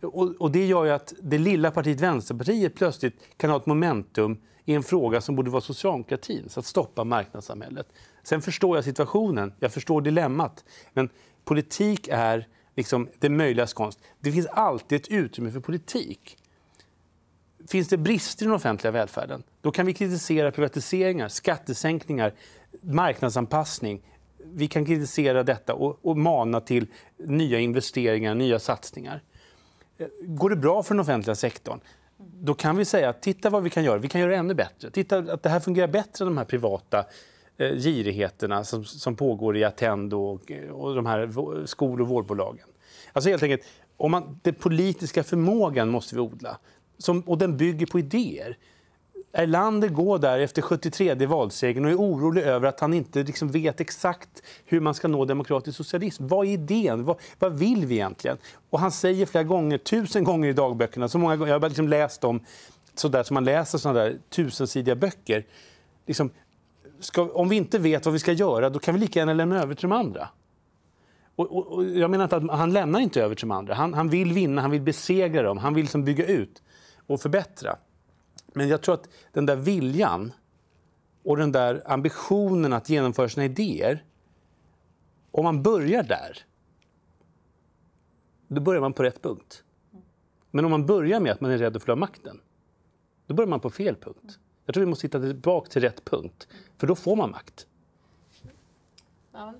Och, och, det gör ju att det lilla partiet Vänsterpartiet plötsligt kan ha ett momentum i en fråga som borde vara socialdemokratins, att stoppa marknadssamhället. Sen förstår jag situationen, jag förstår dilemmat. Men politik är liksom det möjligas konst. Det finns alltid ett utrymme för politik. Finns det brister i den offentliga välfärden, då kan vi kritisera privatiseringar, skattesänkningar, marknadsanpassning. Vi kan kritisera detta och, och mana till nya investeringar, nya satsningar. Eh, går det bra för den offentliga sektorn? Då kan vi säga att titta vad vi kan göra. Vi kan göra det ännu bättre. Titta att det här fungerar bättre än de här privata eh, girigheterna som, som pågår i Attendo och, och de här skol och vårdbolagen. Alltså helt enkelt, om man, den politiska förmågan måste vi odla. Som, och den bygger på idéer. Erlander går där efter 73 valsegern och är orolig över att han inte liksom vet exakt hur man ska nå demokratisk socialism. Vad är idén? Vad, vad vill vi egentligen? Och han säger flera gånger, tusen gånger i dagböckerna, så många gånger, jag har liksom läst om sådär som man läser sådana där tusensidiga böcker. Liksom, ska, om vi inte vet vad vi ska göra, då kan vi lika gärna lämna över till de andra. Och, och, och jag menar att han lämnar inte över till de andra. Han, han vill vinna, han vill besegra dem, han vill liksom bygga ut och förbättra. Men jag tror att den där viljan och den där ambitionen att genomföra sina idéer, om man börjar där, då börjar man på rätt punkt. Men om man börjar med att man är rädd att förlora makten, då börjar man på fel punkt. Jag tror vi måste hitta tillbaka till rätt punkt, för då får man makt. Ja.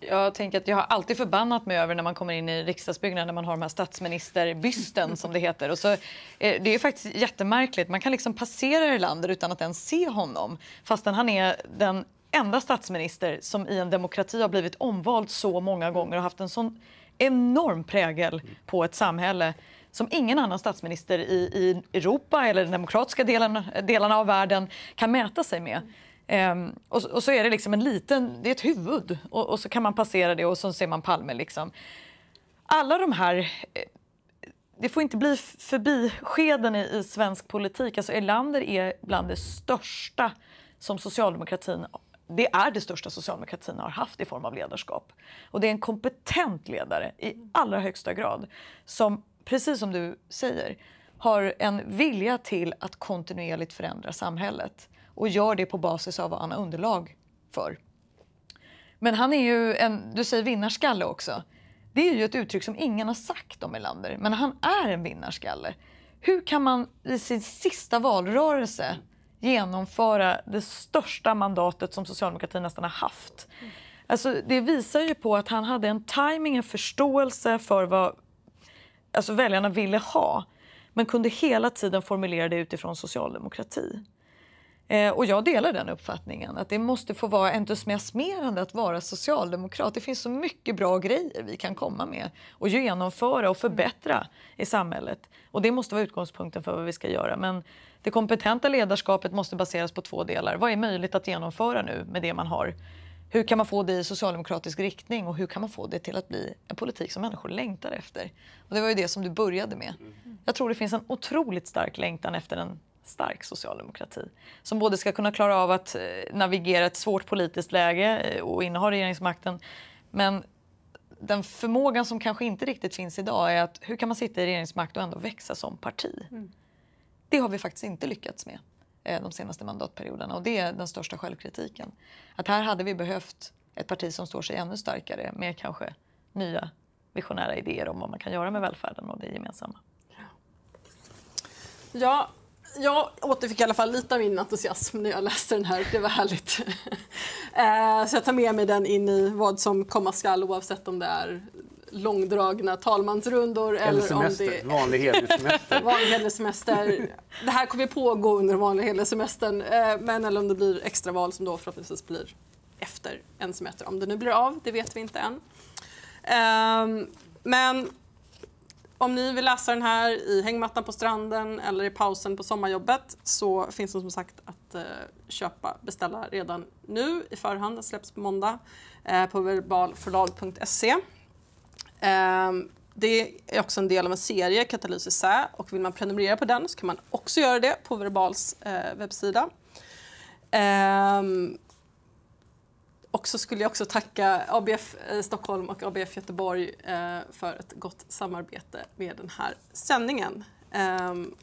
Jag tänker att jag har alltid förbannat mig över när man kommer in i riksdagsbyggnaden när man har de här statsministerbysten som det heter. Och så, eh, det är faktiskt jättemärkligt. Man kan liksom passera Erlander utan att ens se honom fastän han är den enda statsminister som i en demokrati har blivit omvald så många gånger och haft en sån enorm prägel på ett samhälle som ingen annan statsminister i, i Europa eller den demokratiska delen, delarna av världen kan mäta sig med. Ehm, och, och, så är det liksom en liten, det är ett huvud och, och, så kan man passera det och så ser man Palme liksom. Alla de här, eh, det får inte bli förbiskeden i, i svensk politik. Alltså Erlander är bland det största som socialdemokratin det är det största socialdemokratin har haft i form av ledarskap. Och det är en kompetent ledare i allra högsta grad som, precis som du säger, har en vilja till att kontinuerligt förändra samhället och gör det på basis av vad han har underlag för. Men han är ju en, du säger vinnarskalle också. Det är ju ett uttryck som ingen har sagt om Erlander, men han är en vinnarskalle. Hur kan man i sin sista valrörelse genomföra det största mandatet som socialdemokratin nästan har haft? Alltså, det visar ju på att han hade en timing, en förståelse för vad alltså, väljarna ville ha men kunde hela tiden formulera det utifrån socialdemokrati. Eh, och jag delar den uppfattningen, att det måste få vara entusiasmerande att vara socialdemokrat. Det finns så mycket bra grejer vi kan komma med och genomföra och förbättra i samhället. Och det måste vara utgångspunkten för vad vi ska göra. Men det kompetenta ledarskapet måste baseras på två delar. Vad är möjligt att genomföra nu med det man har? Hur kan man få det i socialdemokratisk riktning och hur kan man få det till att bli en politik som människor längtar efter? Och det var ju det som du började med. Mm. Jag tror det finns en otroligt stark längtan efter en stark socialdemokrati som både ska kunna klara av att eh, navigera ett svårt politiskt läge eh, och inneha regeringsmakten men den förmågan som kanske inte riktigt finns idag är att hur kan man sitta i regeringsmakt och ändå växa som parti? Mm. Det har vi faktiskt inte lyckats med eh, de senaste mandatperioderna och det är den största självkritiken. Att här hade vi behövt ett parti som står sig ännu starkare med kanske nya visionära idéer om vad man kan göra med välfärden och det gemensamma. Ja, jag återfick i alla fall lite av min entusiasm när jag läste den här. Det var härligt. Eh, så jag tar med mig den in i vad som komma skall oavsett om det är långdragna talmansrundor eller, eller semester. om det är vanlig hederssemester. vanlig hederssemester. Det här kommer pågå under vanliga hederssemestern eh, men eller om det blir extraval som då förhoppningsvis blir efter en semester. Om det nu blir av, det vet vi inte än. Ehm, men om ni vill läsa den här i hängmattan på stranden eller i pausen på sommarjobbet så finns den som sagt att eh, köpa, beställa redan nu i förhand. Den släpps på måndag eh, på verbalförlag.se. Ehm, det är också en del av en serie, Katalys Isä, och vill man prenumerera på den så kan man också göra det på Verbals eh, webbsida. Ehm, och så skulle jag också tacka ABF eh, Stockholm och ABF Göteborg eh, för ett gott samarbete med den här sändningen. Ehm,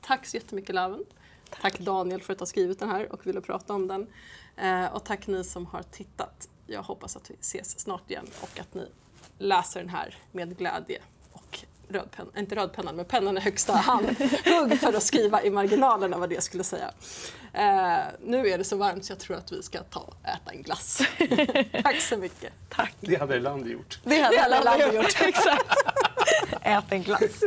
tack så jättemycket Laven. Tack. tack Daniel för att du har skrivit den här och ville prata om den. Eh, och tack ni som har tittat. Jag hoppas att vi ses snart igen och att ni läser den här med glädje rödpennan, inte rödpennan, men pennan i högsta hand, hugg för att skriva i marginalerna vad det skulle säga. Eh, nu är det så varmt så jag tror att vi ska ta och äta en glass. Tack så mycket. Tack. Det hade Erlander gjort. Det hade Erlander gjort, exakt. Ät en glass.